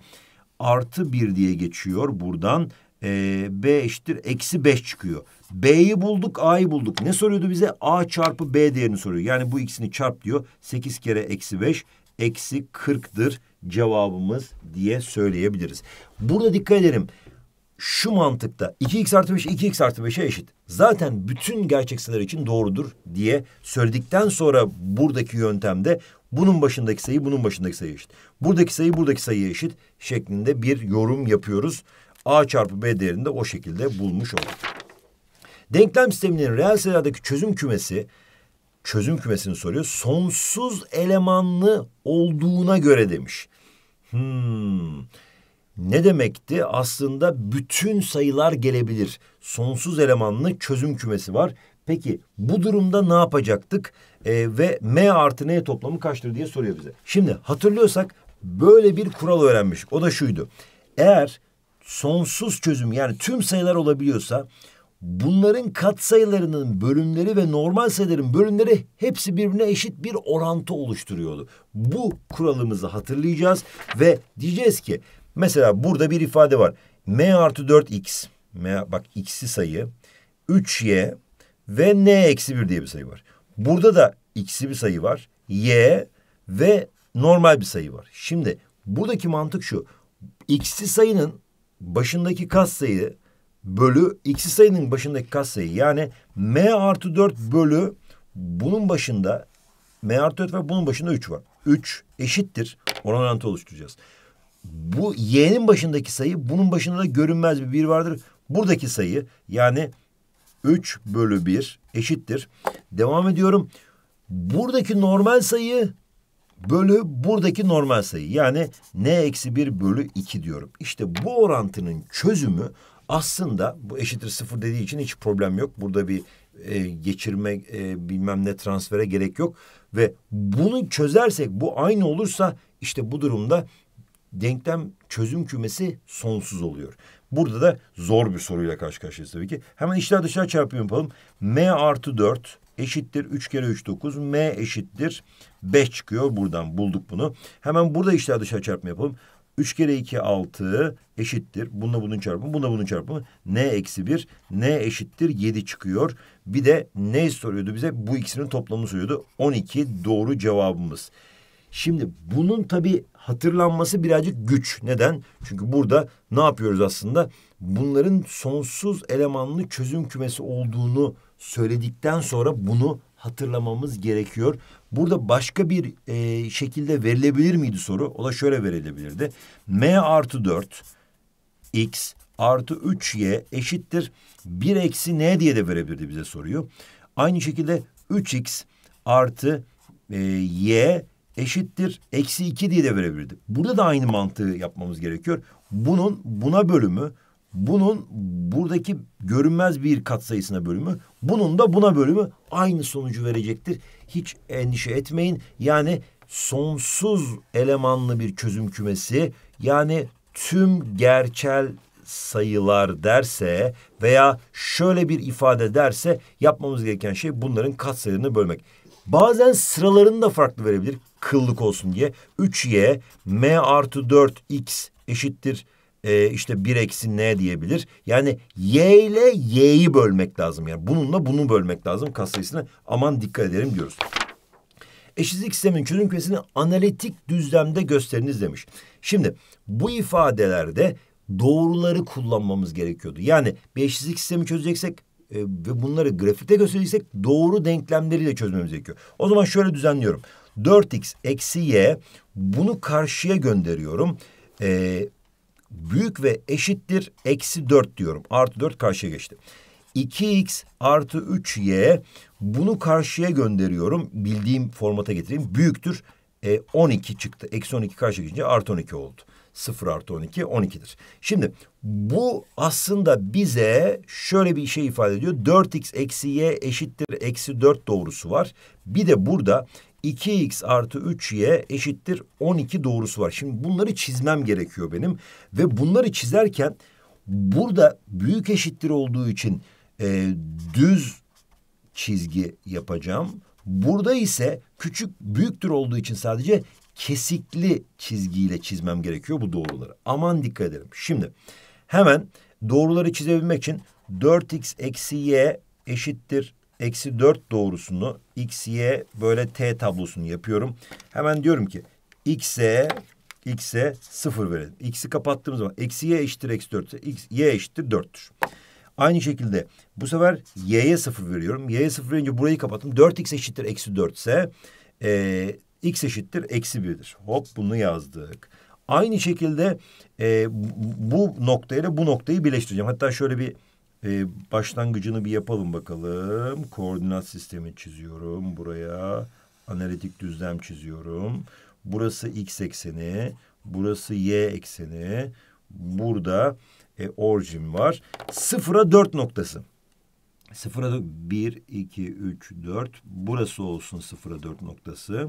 Artı 1 diye geçiyor buradan. Ee, B eşittir. Eksi 5 çıkıyor. B'yi bulduk A'yı bulduk. Ne soruyordu bize? A çarpı B değerini soruyor. Yani bu ikisini çarp diyor. 8 kere eksi 5 eksi 40'dır cevabımız diye söyleyebiliriz. Burada dikkat edelim. Şu mantıkta 2x artı 5 2x artı 5'e eşit. Zaten bütün gerçek sayılar için doğrudur diye söyledikten sonra buradaki yöntemde bunun başındaki sayı bunun başındaki sayı eşit. Buradaki sayı buradaki sayıya eşit şeklinde bir yorum yapıyoruz. A çarpı B değerini de o şekilde bulmuş olduk. Denklem sisteminin reel sayılardaki çözüm kümesi çözüm kümesini soruyor. Sonsuz elemanlı olduğuna göre demiş. Hmm. Ne demekti? Aslında bütün sayılar gelebilir. Sonsuz elemanlı çözüm kümesi var. Peki bu durumda ne yapacaktık? Ee, ve M artı N toplamı kaçtır diye soruyor bize. Şimdi hatırlıyorsak böyle bir kural öğrenmiş. O da şuydu. Eğer sonsuz çözüm yani tüm sayılar olabiliyorsa bunların katsayılarının bölümleri ve normal sayıların bölümleri hepsi birbirine eşit bir orantı oluşturuyordu. Bu kuralımızı hatırlayacağız ve diyeceğiz ki mesela burada bir ifade var. M artı 4x. M, bak x'i sayı. 3y ve n eksi 1 diye bir sayı var. Burada da x'i bir sayı var. Y ve normal bir sayı var. Şimdi buradaki mantık şu. x'i sayının başındaki katsayı bölü x'i sayının başındaki katsayı. Yani m artı 4 bölü bunun başında m artı 4 ve bunun başında 3 var. 3 eşittir. Oran orantı oluşturacağız. Bu y'nin başındaki sayı bunun başında da görünmez bir 1 vardır. Buradaki sayı yani 3 bölü 1 eşittir. Devam ediyorum. Buradaki normal sayı bölü buradaki normal sayı. Yani n eksi 1 bölü 2 diyorum. İşte bu orantının çözümü aslında bu eşittir sıfır dediği için hiç problem yok. Burada bir e, geçirme e, bilmem ne transfere gerek yok. Ve bunu çözersek bu aynı olursa işte bu durumda denklem çözüm kümesi sonsuz oluyor. Burada da zor bir soruyla karşı karşıyayız tabii ki. Hemen işler dışarı çarpımı yapalım. M artı 4 eşittir 3 kere 3 9. M eşittir 5 çıkıyor buradan bulduk bunu. Hemen burada işler dışarı çarpımı yapalım. 3 kere 2 6 eşittir. Bununla bunun çarpımı, bununla bunun çarpımı. N eksi 1, N eşittir 7 çıkıyor. Bir de ne soruyordu bize? Bu ikisinin toplamı soruyordu. 12 doğru cevabımız. Şimdi bunun tabii hatırlanması birazcık güç. Neden? Çünkü burada ne yapıyoruz aslında? Bunların sonsuz elemanlı çözüm kümesi olduğunu söyledikten sonra bunu hatırlamamız gerekiyor. Burada başka bir e, şekilde verilebilir miydi soru? O da şöyle verilebilirdi. M artı 4 X artı 3Y eşittir 1 eksi N diye de verebilirdi bize soruyu. Aynı şekilde 3X artı e, Y eşittir eksi 2 diye de verebilirdi. Burada da aynı mantığı yapmamız gerekiyor. Bunun buna bölümü bunun buradaki görünmez bir katsayısına bölümü, bunun da buna bölümü aynı sonucu verecektir. Hiç endişe etmeyin. Yani sonsuz elemanlı bir çözüm kümesi yani tüm gerçel sayılar derse veya şöyle bir ifade derse yapmamız gereken şey bunların katsayılarını bölmek. Bazen sıralarını da farklı verebilir kıllık olsun diye. 3y m artı 4x eşittir e, işte bir eksi n diyebilir. Yani y ile y'yi bölmek lazım. Yani bununla bunu bölmek lazım kasayısına. Aman dikkat edelim diyoruz. Eşitlik sistemin çözüm kümesini analitik düzlemde gösteriniz demiş. Şimdi bu ifadelerde doğruları kullanmamız gerekiyordu. Yani bir eşitlik sistemi çözeceksek e, ve bunları grafikte göstereceksek doğru denklemleriyle çözmemiz gerekiyor. O zaman şöyle düzenliyorum. 4x eksi y bunu karşıya gönderiyorum. E, büyük ve eşittir eksi 4 diyorum. Artı 4 karşıya geçti. 2x artı 3y bunu karşıya gönderiyorum. Bildiğim formata getireyim. Büyüktür. E, 12 çıktı. Eksi 12 karşıya geçince artı 12 oldu. 0 artı 12 12'dir. Şimdi bu aslında bize şöyle bir şey ifade ediyor. 4x eksi y eşittir eksi 4 doğrusu var. Bir de burada 2x artı 3y eşittir 12 doğrusu var. Şimdi bunları çizmem gerekiyor benim. Ve bunları çizerken burada büyük eşittir olduğu için e, düz çizgi yapacağım. Burada ise küçük büyüktür olduğu için sadece kesikli çizgiyle çizmem gerekiyor bu doğruları. Aman dikkat edelim. Şimdi hemen doğruları çizebilmek için 4x eksi y eşittir eksi 4 doğrusunu x, y böyle t tablosunu yapıyorum. Hemen diyorum ki x'e x'e 0 verelim. x'i kapattığımız zaman eksi y eşittir eksi 4 x, y eşittir 4'tür. Aynı şekilde bu sefer y'ye 0 veriyorum. y'ye 0 verince burayı kapattım. 4x eşittir eksi 4 ise e, x eşittir eksi 1'dir. Hop bunu yazdık. Aynı şekilde e, bu noktayla bu noktayı birleştireceğim. Hatta şöyle bir ee, başlangıcını bir yapalım bakalım. Koordinat sistemi çiziyorum buraya. Analitik düzlem çiziyorum. Burası x ekseni, burası y ekseni. Burada e, orijin var. Sıfıra dört noktası. Sıfıra bir, iki, üç, dört. Burası olsun sıfıra dört noktası.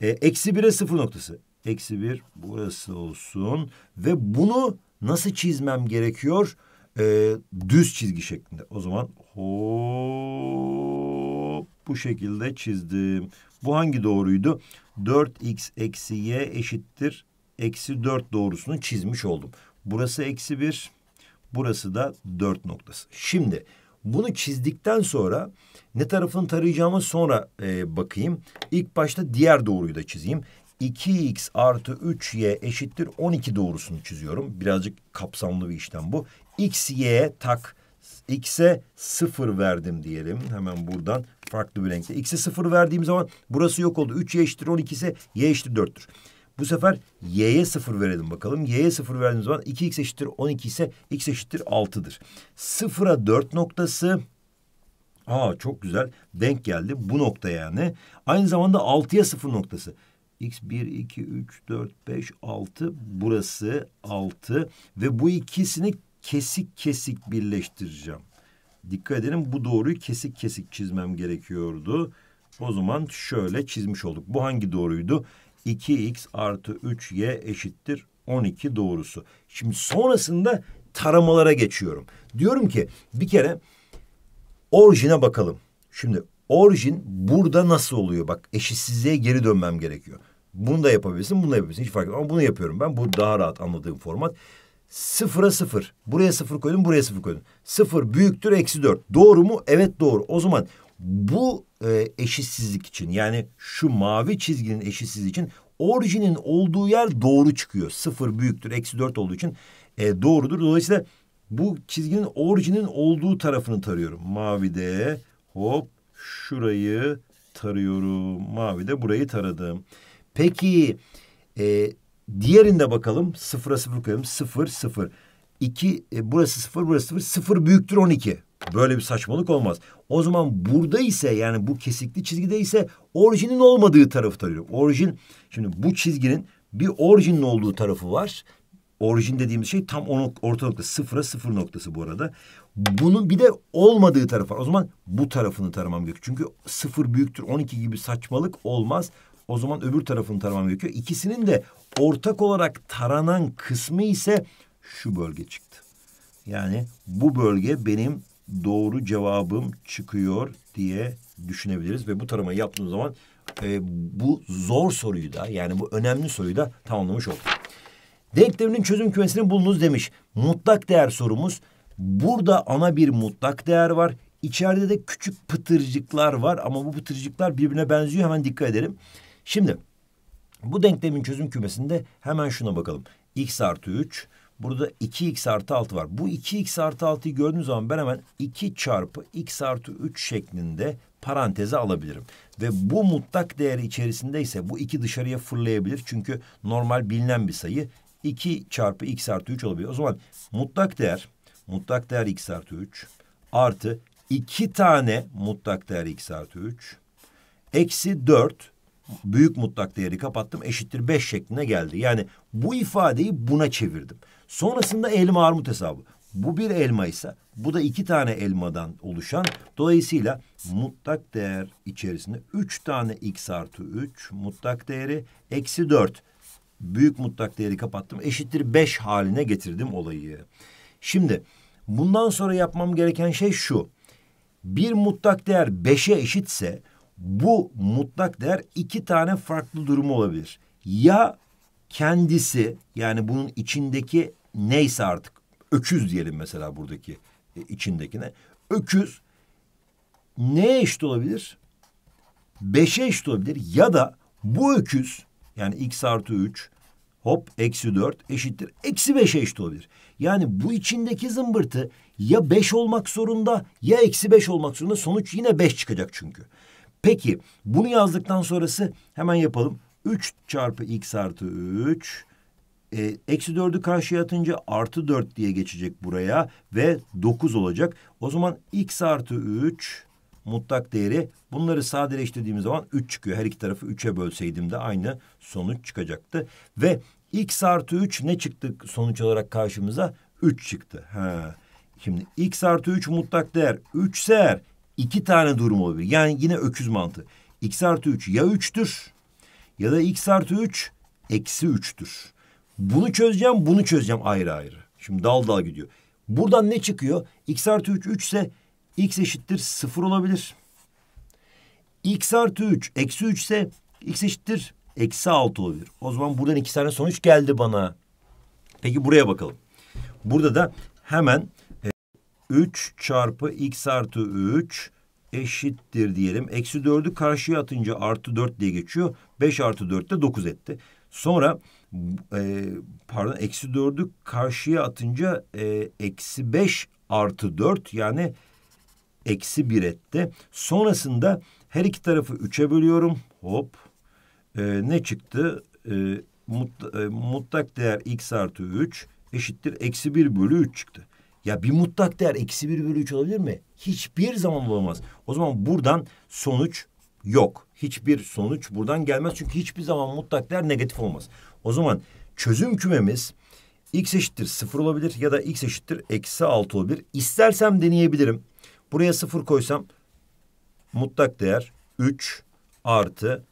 E, eksi bire sıfır noktası. Eksi bir burası olsun. Ve bunu nasıl çizmem gerekiyor? e, düz çizgi şeklinde. O zaman hop bu şekilde çizdim. Bu hangi doğruydu? 4x eksi y eşittir. Eksi 4 doğrusunu çizmiş oldum. Burası eksi 1. Burası da 4 noktası. Şimdi bunu çizdikten sonra ne tarafını tarayacağımı sonra e, bakayım. İlk başta diğer doğruyu da çizeyim. 2x artı 3y eşittir 12 doğrusunu çiziyorum. Birazcık kapsamlı bir işlem bu. X, Y tak. X'e sıfır verdim diyelim. Hemen buradan farklı bir renkte. X'e sıfır verdiğim zaman burası yok oldu. 3 Y eşittir 12 ise Y eşittir 4'tür. Bu sefer y'ye sıfır verelim bakalım. Y'ye sıfır verdiğimiz zaman 2x eşittir 12 ise x eşittir 6'dır. Sıfıra 4 noktası aa çok güzel denk geldi bu nokta yani. Aynı zamanda 6'ya sıfır noktası. x 1, 2, 3, 4, 5, 6 burası 6 ve bu ikisini kesik kesik birleştireceğim. Dikkat edin bu doğruyu kesik kesik çizmem gerekiyordu. O zaman şöyle çizmiş olduk. Bu hangi doğruydu? 2x artı 3y eşittir 12 doğrusu. Şimdi sonrasında taramalara geçiyorum. Diyorum ki bir kere orijine bakalım. Şimdi orijin burada nasıl oluyor? Bak eşitsizliğe geri dönmem gerekiyor. Bunu da yapabilirsin, bunu da yapabilirsin. Hiç fark etmez. Ama bunu yapıyorum ben. Bu daha rahat anladığım format sıfıra sıfır. Buraya sıfır koydum, buraya sıfır koydum. Sıfır büyüktür eksi dört. Doğru mu? Evet doğru. O zaman bu e, eşitsizlik için yani şu mavi çizginin eşitsizliği için orijinin olduğu yer doğru çıkıyor. Sıfır büyüktür eksi dört olduğu için e, doğrudur. Dolayısıyla bu çizginin orijinin olduğu tarafını tarıyorum. Mavide hop şurayı tarıyorum. Mavide burayı taradım. Peki e, Diğerinde bakalım sıfıra sıfır koyalım. Sıfır sıfır. İki e, burası sıfır burası sıfır. Sıfır büyüktür on iki. Böyle bir saçmalık olmaz. O zaman burada ise yani bu kesikli çizgide ise orijinin olmadığı tarafı tarıyorum. Orijin şimdi bu çizginin bir orijinin olduğu tarafı var. Orijin dediğimiz şey tam on, orta nokta sıfıra sıfır noktası bu arada. Bunun bir de olmadığı tarafı var. O zaman bu tarafını taramam gerekiyor. Çünkü sıfır büyüktür on iki gibi saçmalık olmaz. O zaman öbür tarafını taramam gerekiyor. İkisinin de Ortak olarak taranan kısmı ise şu bölge çıktı. Yani bu bölge benim doğru cevabım çıkıyor diye düşünebiliriz ve bu taramayı yaptığımız zaman e, bu zor soruyu da yani bu önemli soruyu da tamamlamış olduk. Denkleminin çözüm kümesini bulunuz demiş. Mutlak değer sorumuz. Burada ana bir mutlak değer var. İçeride de küçük pıtırcıklar var ama bu pıtırcıklar birbirine benziyor. Hemen dikkat edelim. Şimdi bu denklemin çözüm kümesinde hemen şuna bakalım. x artı 3 burada 2x artı 6 var. Bu 2x artı 6'yı gördüğünüz zaman ben hemen 2 çarpı x artı 3 şeklinde paranteze alabilirim. Ve bu mutlak değeri içerisinde ise bu 2 dışarıya fırlayabilir. Çünkü normal bilinen bir sayı 2 çarpı x artı 3 olabilir. O zaman mutlak değer, mutlak değer x artı 3 artı 2 tane mutlak değer x artı 3 eksi 4 büyük mutlak değeri kapattım eşittir beş şeklinde geldi. Yani bu ifadeyi buna çevirdim. Sonrasında elma armut hesabı. Bu bir elma ise bu da iki tane elmadan oluşan dolayısıyla mutlak değer içerisinde üç tane x artı üç mutlak değeri eksi dört büyük mutlak değeri kapattım eşittir beş haline getirdim olayı. Şimdi bundan sonra yapmam gereken şey şu. Bir mutlak değer beşe eşitse bu mutlak değer iki tane farklı durumu olabilir. Ya kendisi yani bunun içindeki neyse artık öküz diyelim mesela buradaki e, içindekine. Öküz neye eşit olabilir? Beşe eşit olabilir ya da bu öküz yani x artı üç hop eksi dört eşittir. Eksi beşe eşit olabilir. Yani bu içindeki zımbırtı ya beş olmak zorunda ya eksi beş olmak zorunda. Sonuç yine beş çıkacak çünkü. Peki bunu yazdıktan sonrası hemen yapalım. 3 çarpı x artı 3. E, eksi 4'ü karşıya atınca artı 4 diye geçecek buraya ve 9 olacak. O zaman x artı 3 mutlak değeri bunları sadeleştirdiğimiz zaman 3 çıkıyor. Her iki tarafı 3'e bölseydim de aynı sonuç çıkacaktı. Ve x artı 3 ne çıktı sonuç olarak karşımıza? 3 çıktı. Ha. Şimdi x artı 3 mutlak değer 3 ise iki tane durum olabilir. Yani yine öküz mantığı. X artı 3 ya 3'tür ya da X artı 3 eksi 3'tür. Bunu çözeceğim bunu çözeceğim ayrı ayrı. Şimdi dal dal gidiyor. Buradan ne çıkıyor? X artı 3 3 ise X eşittir 0 olabilir. X artı 3 eksi 3 ise X eşittir eksi 6 olabilir. O zaman buradan iki tane sonuç geldi bana. Peki buraya bakalım. Burada da hemen 3 çarpı x artı 3 eşittir diyelim. Eksi 4'ü karşıya atınca artı 4 diye geçiyor. 5 artı 4 de 9 etti. Sonra e, pardon eksi 4'ü karşıya atınca e, eksi 5 artı 4 yani eksi 1 etti. Sonrasında her iki tarafı 3'e bölüyorum. Hop e, ne çıktı? E, mut, e, mutlak değer x artı 3 eşittir eksi 1 bölü 3 çıktı. Ya bir mutlak değer eksi bir bölü üç olabilir mi? Hiçbir zaman olamaz. O zaman buradan sonuç yok. Hiçbir sonuç buradan gelmez. Çünkü hiçbir zaman mutlak değer negatif olmaz. O zaman çözüm kümemiz x eşittir sıfır olabilir ya da x eşittir eksi altı olabilir. İstersem deneyebilirim. Buraya sıfır koysam mutlak değer üç artı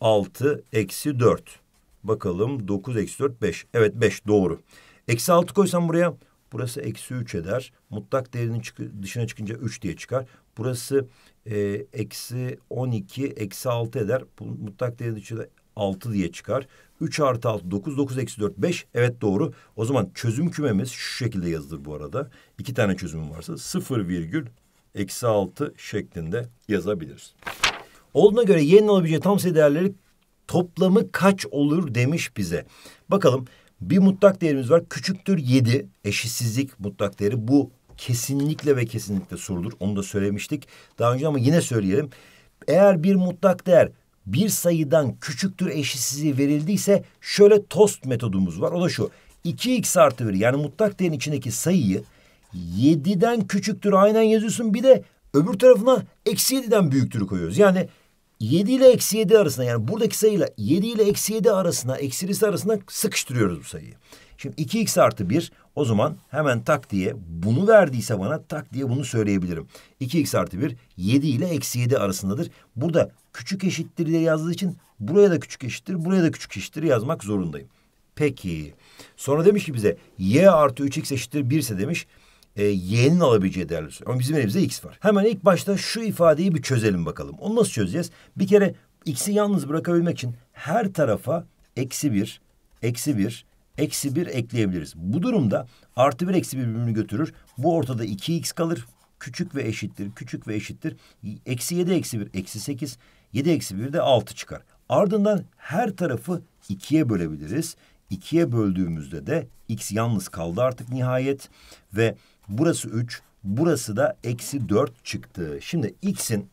altı eksi dört. Bakalım dokuz eksi dört beş. Evet beş doğru. Eksi altı koysam buraya Burası eksi 3 eder. Mutlak değerinin çık dışına çıkınca 3 diye çıkar. Burası e, eksi 12, eksi 6 eder. Bu, mutlak değerinin içinde altı diye çıkar. 3 artı 6, 9, 9 eksi 4, 5. Evet doğru. O zaman çözüm kümemiz şu şekilde yazılır bu arada. İki tane çözümüm varsa 0 virgül eksi 6 şeklinde yazabiliriz. Olduğuna göre y'nin alabileceği tam sayı değerleri toplamı kaç olur demiş bize. Bakalım bir mutlak değerimiz var. Küçüktür 7 Eşitsizlik mutlak değeri. Bu kesinlikle ve kesinlikle sorulur. Onu da söylemiştik daha önce ama yine söyleyelim. Eğer bir mutlak değer bir sayıdan küçüktür eşitsizliği verildiyse şöyle tost metodumuz var. O da şu. 2x artı 1 yani mutlak değerin içindeki sayıyı 7'den küçüktür aynen yazıyorsun. Bir de öbür tarafına eksi 7'den büyüktür koyuyoruz. Yani 7 ile eksi 7 arasında yani buradaki sayıyla 7 ile eksi 7 arasında eksilisi arasında sıkıştırıyoruz bu sayıyı. Şimdi 2x artı 1 o zaman hemen tak diye bunu verdiyse bana tak diye bunu söyleyebilirim. 2x artı 1 7 ile eksi 7 arasındadır. Burada küçük eşittir diye yazdığı için buraya da küçük eşittir buraya da küçük eşittir yazmak zorundayım. Peki sonra demiş ki bize y artı 3x eşittir 1 ise demiş e, yeğenin alabileceği değerler. söz. Ama bizim elimizde X var. Hemen ilk başta şu ifadeyi bir çözelim bakalım. Onu nasıl çözeceğiz? Bir kere X'i yalnız bırakabilmek için her tarafa eksi bir, eksi bir, eksi bir ekleyebiliriz. Bu durumda artı bir eksi bir birbirini götürür. Bu ortada 2x kalır. Küçük ve eşittir, küçük ve eşittir. Eksi yedi eksi bir, eksi sekiz. Yedi eksi bir de altı çıkar. Ardından her tarafı ikiye bölebiliriz. İkiye böldüğümüzde de x yalnız kaldı artık nihayet. Ve Burası 3. Burası da eksi 4 çıktı. Şimdi x'in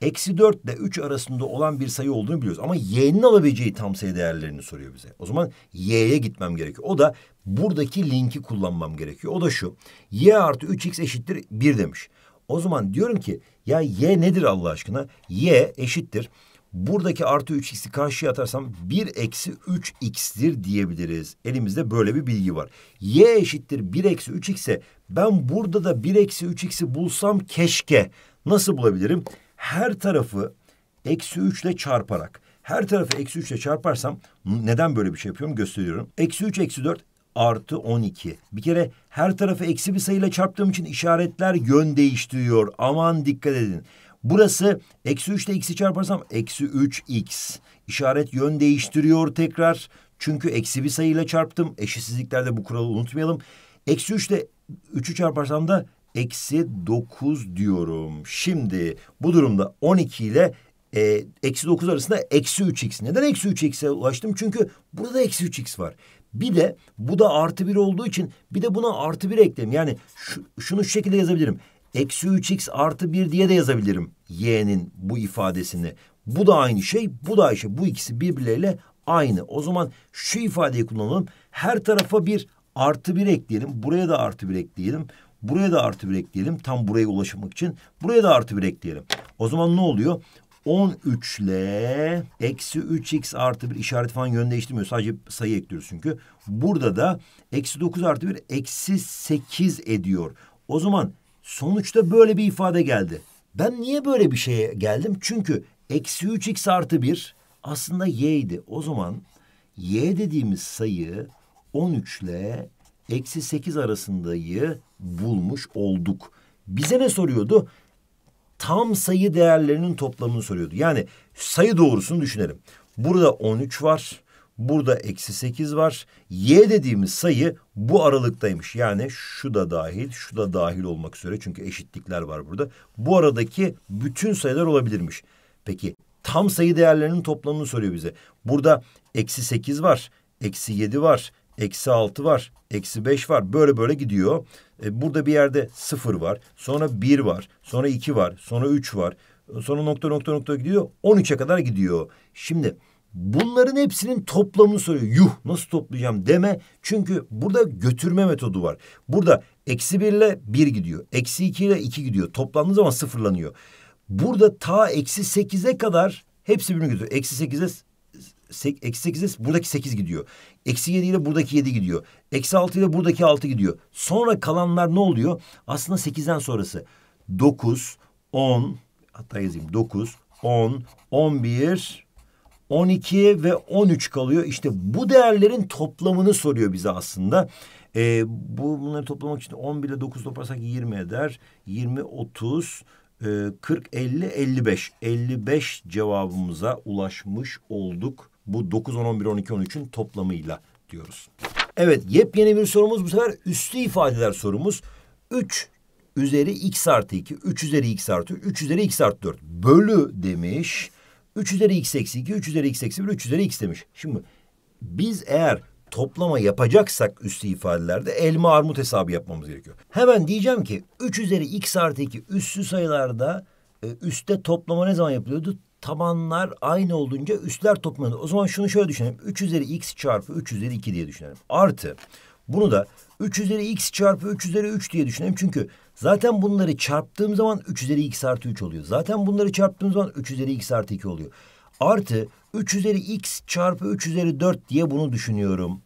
eksi 4 ile 3 arasında olan bir sayı olduğunu biliyoruz. Ama y'nin alabileceği tam sayı değerlerini soruyor bize. O zaman y'ye gitmem gerekiyor. O da buradaki linki kullanmam gerekiyor. O da şu. y artı 3x eşittir 1 demiş. O zaman diyorum ki ya y nedir Allah aşkına? y eşittir Buradaki artı 3x'i karşıya atarsam 1 eksi 3 xdir diyebiliriz. Elimizde böyle bir bilgi var. y eşittir 1 eksi 3 x ise ben burada da 1 eksi 3x'i bulsam keşke. Nasıl bulabilirim? Her tarafı eksi 3 ile çarparak. Her tarafı eksi 3 ile çarparsam neden böyle bir şey yapıyorum gösteriyorum. Eksi 3 eksi 4 artı 12. Bir kere her tarafı eksi bir sayıyla çarptığım için işaretler yön değiştiriyor. Aman dikkat edin. Burası eksi 3 ile x'i çarparsam eksi 3x. İşaret yön değiştiriyor tekrar. Çünkü eksi bir sayıyla çarptım. Eşitsizliklerde bu kuralı unutmayalım. Eksi 3 ile 3'ü çarparsam da eksi 9 diyorum. Şimdi bu durumda 12 ile e, eksi 9 arasında eksi 3x. Neden eksi 3x'e ulaştım? Çünkü burada eksi 3x var. Bir de bu da artı 1 olduğu için bir de buna artı 1 ekledim. Yani şu, şunu şu şekilde yazabilirim. Eksi 3x artı 1 diye de yazabilirim y'nin bu ifadesini. Bu da aynı şey, bu da aynı şey. Bu ikisi birbirleriyle aynı. O zaman şu ifadeyi kullanalım. Her tarafa bir artı 1 ekleyelim. Buraya da artı 1 ekleyelim. Buraya da artı 1 ekleyelim. Tam buraya ulaşmak için. Buraya da artı 1 ekleyelim. O zaman ne oluyor? 13 ile eksi 3x artı 1 işaret falan yön değiştirmiyor. Sadece sayı ekliyoruz çünkü. Burada da eksi 9 artı 1 eksi 8 ediyor. O zaman Sonuçta böyle bir ifade geldi. Ben niye böyle bir şeye geldim? Çünkü eksi 3x artı 1 aslında y idi. O zaman y dediğimiz sayı 13 ile eksi 8 arasındayı bulmuş olduk. Bize ne soruyordu? Tam sayı değerlerinin toplamını soruyordu. Yani sayı doğrusunu düşünelim. Burada 13 var. Burada eksi sekiz var. Y dediğimiz sayı bu aralıktaymış. Yani şu da dahil, şu da dahil olmak üzere. Çünkü eşitlikler var burada. Bu aradaki bütün sayılar olabilirmiş. Peki tam sayı değerlerinin toplamını soruyor bize. Burada eksi sekiz var, eksi yedi var, eksi altı var, eksi beş var. Böyle böyle gidiyor. E, burada bir yerde sıfır var, sonra bir var, sonra iki var, sonra üç var. E, sonra nokta nokta nokta gidiyor. On üçe kadar gidiyor. Şimdi Bunların hepsinin toplamını soruyor. Yuh nasıl toplayacağım deme. Çünkü burada götürme metodu var. Burada eksi bir ile bir gidiyor. Eksi iki ile iki gidiyor. Toplandığı zaman sıfırlanıyor. Burada ta eksi sekize kadar hepsi birbirine götürüyor. Eksi sekize eksi sekize buradaki sekiz gidiyor. Eksi yedi ile buradaki yedi gidiyor. Eksi altı ile buradaki altı gidiyor. Sonra kalanlar ne oluyor? Aslında sekizden sonrası. Dokuz, on hatta yazayım dokuz, on, on bir, 12'ye ve 13 kalıyor. İşte bu değerlerin toplamını soruyor bize aslında. Ee, bu bunları toplamak için 11 ile 9 toparsak 20 eder. 20 30 e, 40 50 55. 55 cevabımıza ulaşmış olduk. Bu 9 10 11 12 13'ün toplamıyla diyoruz. Evet yepyeni bir sorumuz bu sefer üstü ifadeler sorumuz. 3 üzeri x artı 2, 3 üzeri x artı 3, 3 üzeri x artı 4 bölü demiş. 3 üzeri x eksi 2, 3 üzeri x eksi 1, 3 üzeri x demiş. Şimdi biz eğer toplama yapacaksak üstü ifadelerde elma armut hesabı yapmamız gerekiyor. Hemen diyeceğim ki 3 üzeri x artı 2 üssü sayılarda e, üstte toplama ne zaman yapılıyordu? Tabanlar aynı olduğunca üstler toplanıyordu. O zaman şunu şöyle düşünelim. 3 üzeri x çarpı 3 üzeri 2 diye düşünelim. Artı bunu da 3 üzeri x çarpı 3 üzeri 3 diye düşünelim. Çünkü Zaten bunları çarptığım zaman 3 üzeri x artı 3 oluyor. Zaten bunları çarptığım zaman 3 üzeri x artı 2 oluyor. Artı 3 üzeri x çarpı 3 üzeri 4 diye bunu düşünüyorum.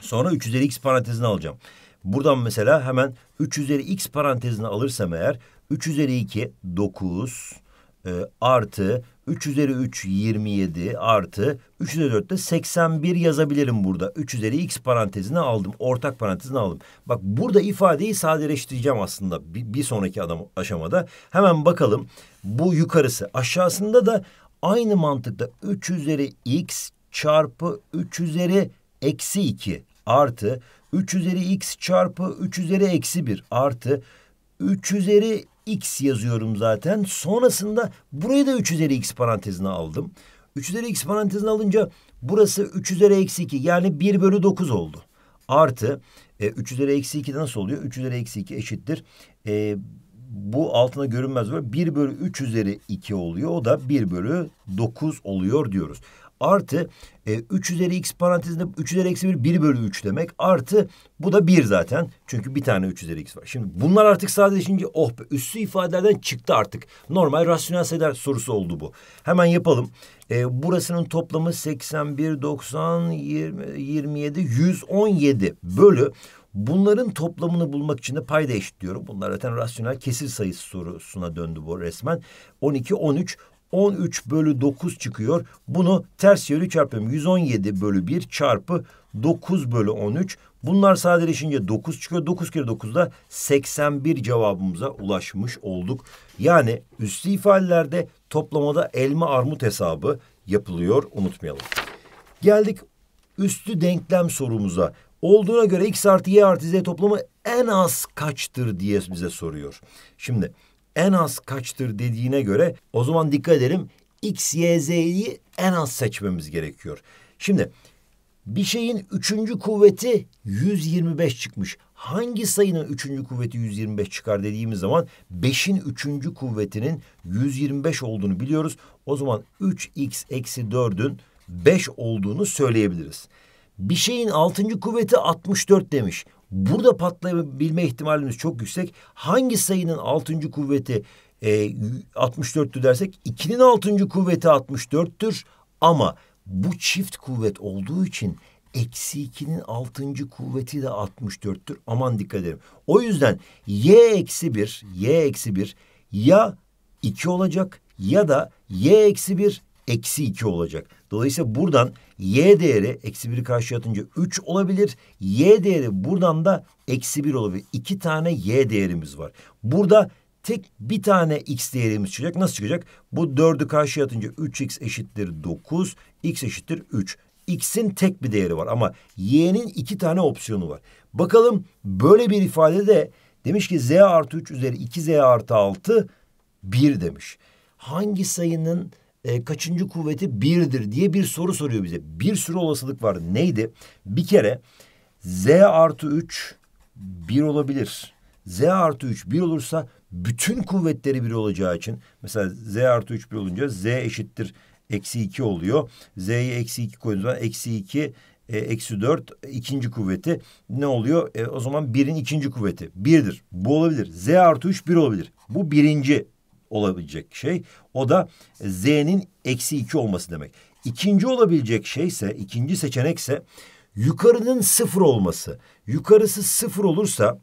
Sonra 3 üzeri x parantezine alacağım. Buradan mesela hemen 3 üzeri x parantezine alırsam eğer 3 üzeri 2 9 e, artı 3 üzeri 3 27 artı 3 üzeri 4 de 81 yazabilirim burada. 3 üzeri x parantezine aldım. Ortak parantezine aldım. Bak burada ifadeyi sadeleştireceğim aslında bir, bir sonraki adam, aşamada. Hemen bakalım bu yukarısı. Aşağısında da aynı mantıkta 3 üzeri x çarpı 3 üzeri eksi 2 artı 3 üzeri x çarpı 3 üzeri eksi 1 artı 3 üzeri x yazıyorum zaten. Sonrasında burayı da 3 üzeri x parantezine aldım. 3 üzeri x parantezine alınca burası 3 üzeri eksi 2 yani 1 bölü 9 oldu. Artı e, 3 üzeri eksi 2 nasıl oluyor? 3 üzeri eksi 2 eşittir. E, bu altına görünmez var 1 bölü 3 üzeri 2 oluyor. O da 1 bölü 9 oluyor diyoruz artı e, 3 üzeri x parantezinde 3 üzeri eksi 1 1 bölü 3 demek. Artı bu da 1 zaten. Çünkü bir tane 3 üzeri x var. Şimdi bunlar artık sadece sadeleşince oh be üssü ifadelerden çıktı artık. Normal rasyonel sayılar sorusu oldu bu. Hemen yapalım. E, burasının toplamı 81, 90, 20, 27, 117 bölü. Bunların toplamını bulmak için de payda eşitliyorum. Bunlar zaten rasyonel kesir sayısı sorusuna döndü bu resmen. 12, 13, 13 bölü 9 çıkıyor. Bunu ters yönlü çarpıyorum. 117 bölü 1 çarpı 9 bölü 13. Bunlar sadeleşince 9 çıkıyor. 9 kere 9'da 81 cevabımıza ulaşmış olduk. Yani üstü ifadelerde toplamada elma armut hesabı yapılıyor. Unutmayalım. Geldik üstü denklem sorumuza. Olduğuna göre x artı y artı z toplamı en az kaçtır diye bize soruyor. Şimdi en az kaçtır dediğine göre o zaman dikkat edelim X, Y, Z'yi en az seçmemiz gerekiyor. Şimdi bir şeyin üçüncü kuvveti 125 çıkmış. Hangi sayının üçüncü kuvveti 125 çıkar dediğimiz zaman beşin üçüncü kuvvetinin 125 olduğunu biliyoruz. O zaman 3x eksi 4'ün 5 olduğunu söyleyebiliriz. Bir şeyin altıncı kuvveti 64 demiş. Burada patlayabilme ihtimalimiz çok yüksek. Hangi sayının altıncı kuvveti e, 64'tü dersek 2'nin altıncı kuvveti 64'tür. Ama bu çift kuvvet olduğu için eksi 2'nin altıncı kuvveti de 64'tür. Aman dikkat edelim. O yüzden y eksi bir y eksi bir ya 2 olacak ya da y eksi bir eksi 2 olacak. Dolayısıyla buradan y değeri eksi biri karşıya atınca 3 olabilir. Y değeri buradan da eksi 1 olabilir. İki tane y değerimiz var. Burada tek bir tane x değerimiz çıkacak. Nasıl çıkacak? Bu dördü karşıya atınca 3x eşittir 9, x eşittir 3. X'in tek bir değeri var ama y'nin iki tane opsiyonu var. Bakalım böyle bir ifadede demiş ki z artı 3 üzeri 2z artı 6 1 demiş. Hangi sayının e, kaçıncı kuvveti birdir diye bir soru soruyor bize. Bir sürü olasılık var. Neydi? Bir kere z artı 3 bir olabilir. z artı 3 bir olursa bütün kuvvetleri bir olacağı için mesela z artı 3 bir olunca z eşittir eksi 2 oluyor. z'yi eksi 2 koyduğunuz zaman eksi 2 e, eksi 4 ikinci kuvveti ne oluyor? E, o zaman birin ikinci kuvveti birdir. Bu olabilir. Z artı 3 bir olabilir. Bu birinci olabilecek şey. O da Z'nin eksi 2 olması demek. İkinci olabilecek şey ise, ikinci seçenekse yukarının sıfır olması. Yukarısı sıfır olursa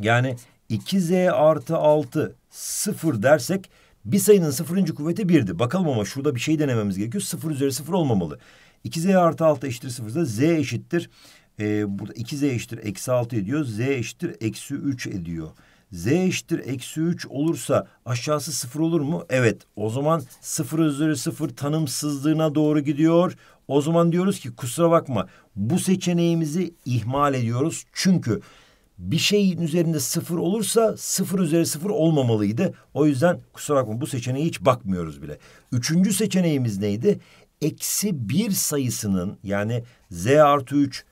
yani 2Z artı 6 sıfır dersek bir sayının sıfırıncı kuvveti birdi. Bakalım ama şurada bir şey denememiz gerekiyor. Sıfır üzeri sıfır olmamalı. 2Z artı 6 eşittir sıfırsa Z eşittir. E, burada 2Z eşittir eksi 6 ediyor. Z eşittir eksi 3 ediyor z eşittir eksi 3 olursa aşağısı 0 olur mu? Evet o zaman 0 üzeri 0 tanımsızlığına doğru gidiyor. O zaman diyoruz ki kusura bakma bu seçeneğimizi ihmal ediyoruz. Çünkü bir şeyin üzerinde sıfır olursa sıfır üzeri sıfır olmamalıydı. O yüzden kusura bakma bu seçeneğe hiç bakmıyoruz bile. Üçüncü seçeneğimiz neydi? Eksi bir sayısının yani z artı 3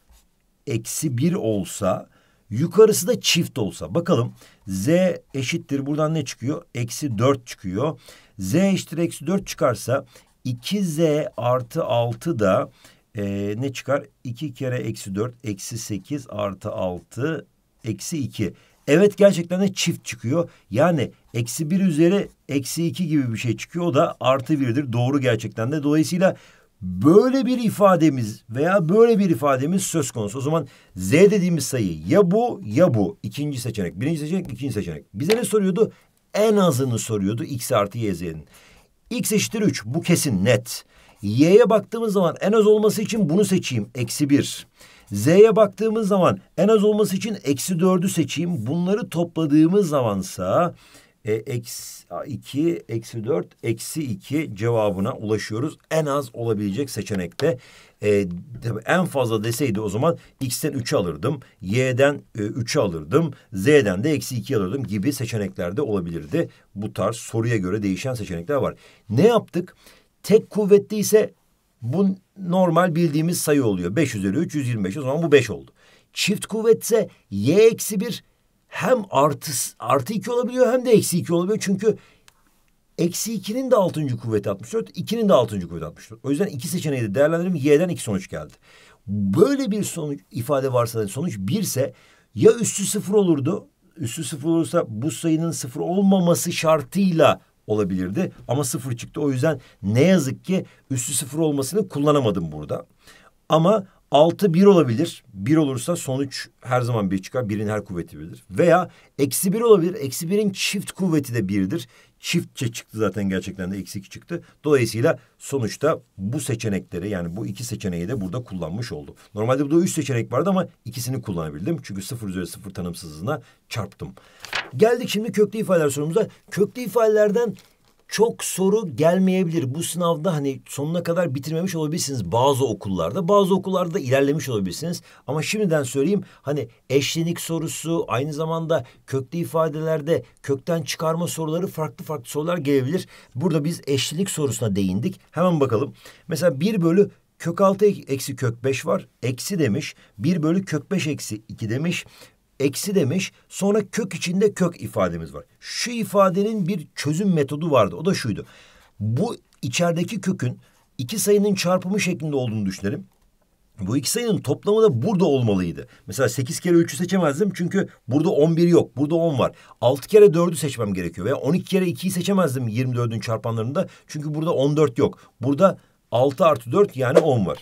eksi bir olsa yukarısı da çift olsa. Bakalım Z eşittir buradan ne çıkıyor? Eksi 4 çıkıyor. Z eşittir eksi 4 çıkarsa 2Z artı 6 da e, ne çıkar? 2 kere eksi 4 eksi 8 artı 6 eksi 2. Evet gerçekten de çift çıkıyor. Yani eksi bir üzeri eksi iki gibi bir şey çıkıyor. O da artı birdir. Doğru gerçekten de. Dolayısıyla böyle bir ifademiz veya böyle bir ifademiz söz konusu. O zaman Z dediğimiz sayı ya bu ya bu. ikinci seçenek. Birinci seçenek, ikinci seçenek. Bize ne soruyordu? En azını soruyordu X artı Y Z'nin. X eşittir 3. Bu kesin net. Y'ye baktığımız zaman en az olması için bunu seçeyim. Eksi 1. Z'ye baktığımız zaman en az olması için eksi 4'ü seçeyim. Bunları topladığımız zamansa... ise e, eksi 2, eksi 4, eksi 2 cevabına ulaşıyoruz. En az olabilecek seçenekte. E, en fazla deseydi o zaman x'ten 3'ü alırdım, y'den e, 3'ü alırdım, z'den de eksi 2 alırdım gibi seçeneklerde olabilirdi. Bu tarz soruya göre değişen seçenekler var. Ne yaptık? Tek kuvvetli ise bu normal bildiğimiz sayı oluyor. 5 üzeri 3, 125. O zaman bu 5 oldu. Çift kuvvetse y eksi 1, hem artı, artı iki olabiliyor hem de eksi iki olabiliyor. Çünkü eksi ikinin de altıncı kuvveti 64, ikinin de altıncı kuvveti 64. O yüzden iki seçeneği de değerlendirdim. Y'den iki sonuç geldi. Böyle bir sonuç ifade varsa sonuç birse ya üstü sıfır olurdu. Üstü sıfır olursa bu sayının sıfır olmaması şartıyla olabilirdi. Ama sıfır çıktı. O yüzden ne yazık ki üstü sıfır olmasını kullanamadım burada. Ama Altı bir olabilir. Bir olursa sonuç her zaman bir çıkar. Birin her kuvveti birdir. Veya eksi bir olabilir. Eksi birin çift kuvveti de birdir. Çiftçe çıktı zaten gerçekten de eksi iki çıktı. Dolayısıyla sonuçta bu seçenekleri yani bu iki seçeneği de burada kullanmış oldum. Normalde burada üç seçenek vardı ama ikisini kullanabildim. Çünkü sıfır üzeri sıfır tanımsızlığına çarptım. Geldik şimdi köklü ifadeler sorumuza. Köklü ifadelerden çok soru gelmeyebilir. Bu sınavda hani sonuna kadar bitirmemiş olabilirsiniz bazı okullarda. Bazı okullarda ilerlemiş olabilirsiniz. Ama şimdiden söyleyeyim hani eşlenik sorusu aynı zamanda köklü ifadelerde kökten çıkarma soruları farklı farklı sorular gelebilir. Burada biz eşlenik sorusuna değindik. Hemen bakalım. Mesela 1 bölü kök 6 eksi kök 5 var. Eksi demiş. 1 bölü kök 5 eksi 2 demiş eksi demiş. Sonra kök içinde kök ifademiz var. Şu ifadenin bir çözüm metodu vardı. O da şuydu. Bu içerideki kökün iki sayının çarpımı şeklinde olduğunu düşünelim. Bu iki sayının toplamı da burada olmalıydı. Mesela 8 kere 3'ü seçemezdim çünkü burada 11 yok. Burada 10 var. 6 kere 4'ü seçmem gerekiyor. Veya 12 kere 2'yi seçemezdim 24'ün çarpanlarında. Çünkü burada 14 yok. Burada 6 artı 4 yani 10 var.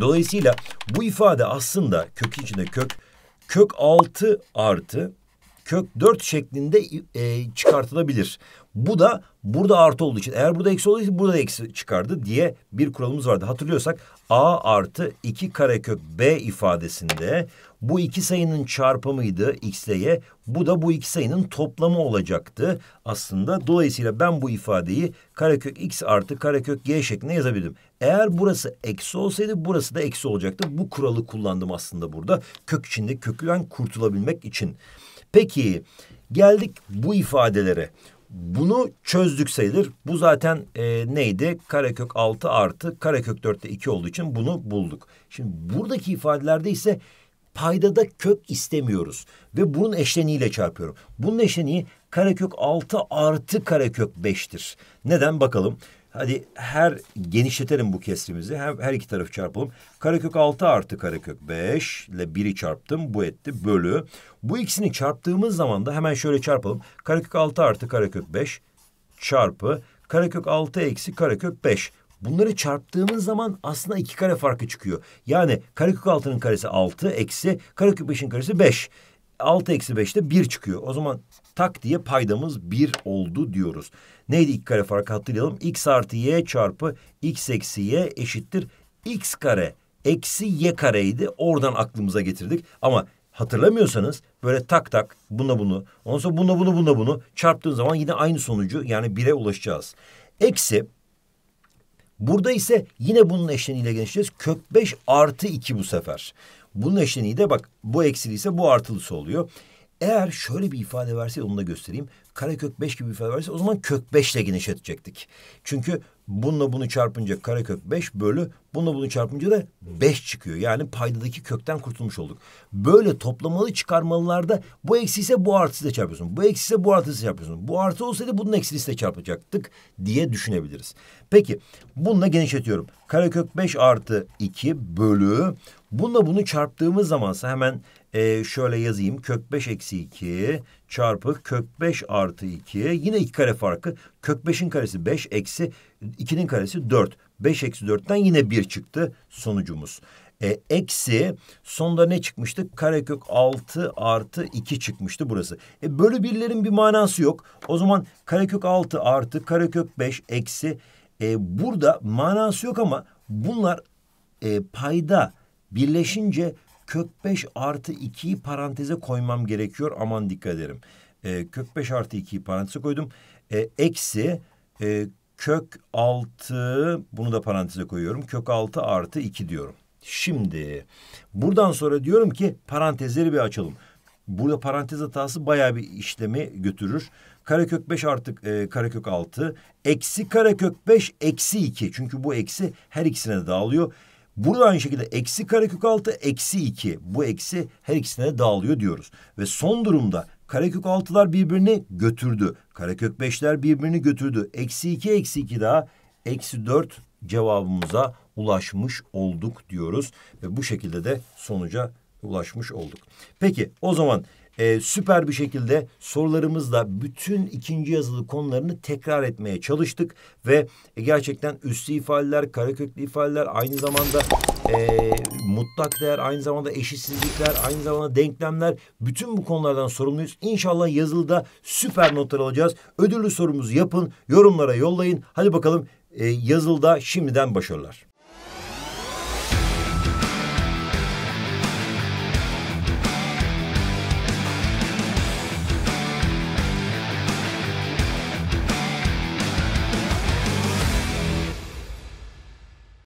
Dolayısıyla bu ifade aslında kök içinde kök kök 6 artı kök 4 şeklinde e, çıkartılabilir. Bu da burada artı olduğu için eğer burada eksi olduğu için burada eksi çıkardı diye bir kuralımız vardı. Hatırlıyorsak a artı 2 karekök b ifadesinde bu iki sayının çarpımıydı x ile y. Bu da bu iki sayının toplamı olacaktı aslında. Dolayısıyla ben bu ifadeyi karekök x artı karekök y şeklinde yazabilirim. Eğer burası eksi olsaydı burası da eksi olacaktı. Bu kuralı kullandım aslında burada. Kök içinde kökülen kurtulabilmek için. Peki geldik bu ifadelere. Bunu çözdük sayılır. Bu zaten e, neydi? Karekök 6 artı karekök 4'te 2 olduğu için bunu bulduk. Şimdi buradaki ifadelerde ise paydada kök istemiyoruz. Ve bunun eşleniğiyle çarpıyorum. Bunun eşleniği karekök 6 artı karekök 5'tir. Neden bakalım. Hadi her genişletelim bu kesrimizi. Her, her iki tarafı çarpalım. Karekök 6 artı karekök 5 ile 1'i çarptım. Bu etti bölü. Bu ikisini çarptığımız zaman da hemen şöyle çarpalım. Karekök 6 artı karekök 5 çarpı karekök 6 eksi karekök 5. Bunları çarptığımız zaman aslında iki kare farkı çıkıyor. Yani karekök 6'nın karesi 6 eksi karekök 5'in karesi 5. 6 eksi 5'te 1 çıkıyor. O zaman tak diye paydamız bir oldu diyoruz. Neydi ilk kare farkı hatırlayalım. X artı Y çarpı X eksi Y eşittir X kare eksi Y kareydi. Oradan aklımıza getirdik. Ama hatırlamıyorsanız böyle tak tak buna bunu ondan sonra buna bunu buna bunu çarptığın zaman yine aynı sonucu yani bire ulaşacağız. Eksi burada ise yine bunun eşleniğiyle genişleyeceğiz. Kök 5 artı 2 bu sefer. Bunun eşleniği de bak bu eksiliyse bu artılısı oluyor. Eğer şöyle bir ifade verseydi onu da göstereyim. Kare kök 5 gibi bir ifade verseydi o zaman kök 5 ile genişletecektik. Çünkü bununla bunu çarpınca kare kök 5 bölü bununla bunu çarpınca da 5 çıkıyor. Yani paydadaki kökten kurtulmuş olduk. Böyle toplamalı çıkarmalılarda bu eksi ise bu artısı da çarpıyorsun. Bu eksi ise bu artısı çarpıyorsun. Bu artı olsaydı bunun eksisi de çarpacaktık diye düşünebiliriz. Peki bununla genişletiyorum. Kare kök 5 artı 2 bölü Bununla bunu çarptığımız zaman ise hemen e, şöyle yazayım. Kök 5 eksi 2 çarpı kök 5 artı 2. Yine iki kare farkı. Kök 5'in karesi 5 eksi 2'nin karesi 4. 5 eksi 4'ten yine 1 çıktı sonucumuz. E, eksi sonda ne çıkmıştı? Karekök 6 artı 2 çıkmıştı burası. E, bölü birlerin bir manası yok. O zaman karekök 6 artı karekök 5 eksi e, burada manası yok ama bunlar e, payda Birleşince kök 5 artı 2'yi paranteze koymam gerekiyor. Aman dikkat ederim. E, ee, kök 5 artı 2'yi paranteze koydum. E, eksi e, kök 6 bunu da paranteze koyuyorum. Kök 6 artı 2 diyorum. Şimdi buradan sonra diyorum ki parantezleri bir açalım. Burada parantez hatası bayağı bir işlemi götürür. Karekök 5 artı e, karekök 6 eksi karekök 5 eksi 2. Çünkü bu eksi her ikisine de dağılıyor. Burada aynı şekilde eksi karekök altı eksi iki. Bu eksi her ikisine de dağılıyor diyoruz. Ve son durumda karekök altılar birbirini götürdü. Karekök beşler birbirini götürdü. Eksi iki eksi iki daha eksi dört cevabımıza ulaşmış olduk diyoruz. Ve bu şekilde de sonuca ulaşmış olduk. Peki o zaman e, süper bir şekilde sorularımızla bütün ikinci yazılı konularını tekrar etmeye çalıştık ve e, gerçekten üslü ifadeler, karaköklü ifadeler aynı zamanda e, mutlak değer, aynı zamanda eşitsizlikler, aynı zamanda denklemler bütün bu konulardan sorumluyuz. İnşallah yazılıda süper notlar alacağız. Ödüllü sorumuzu yapın, yorumlara yollayın. Hadi bakalım e, yazılıda şimdiden başarılar.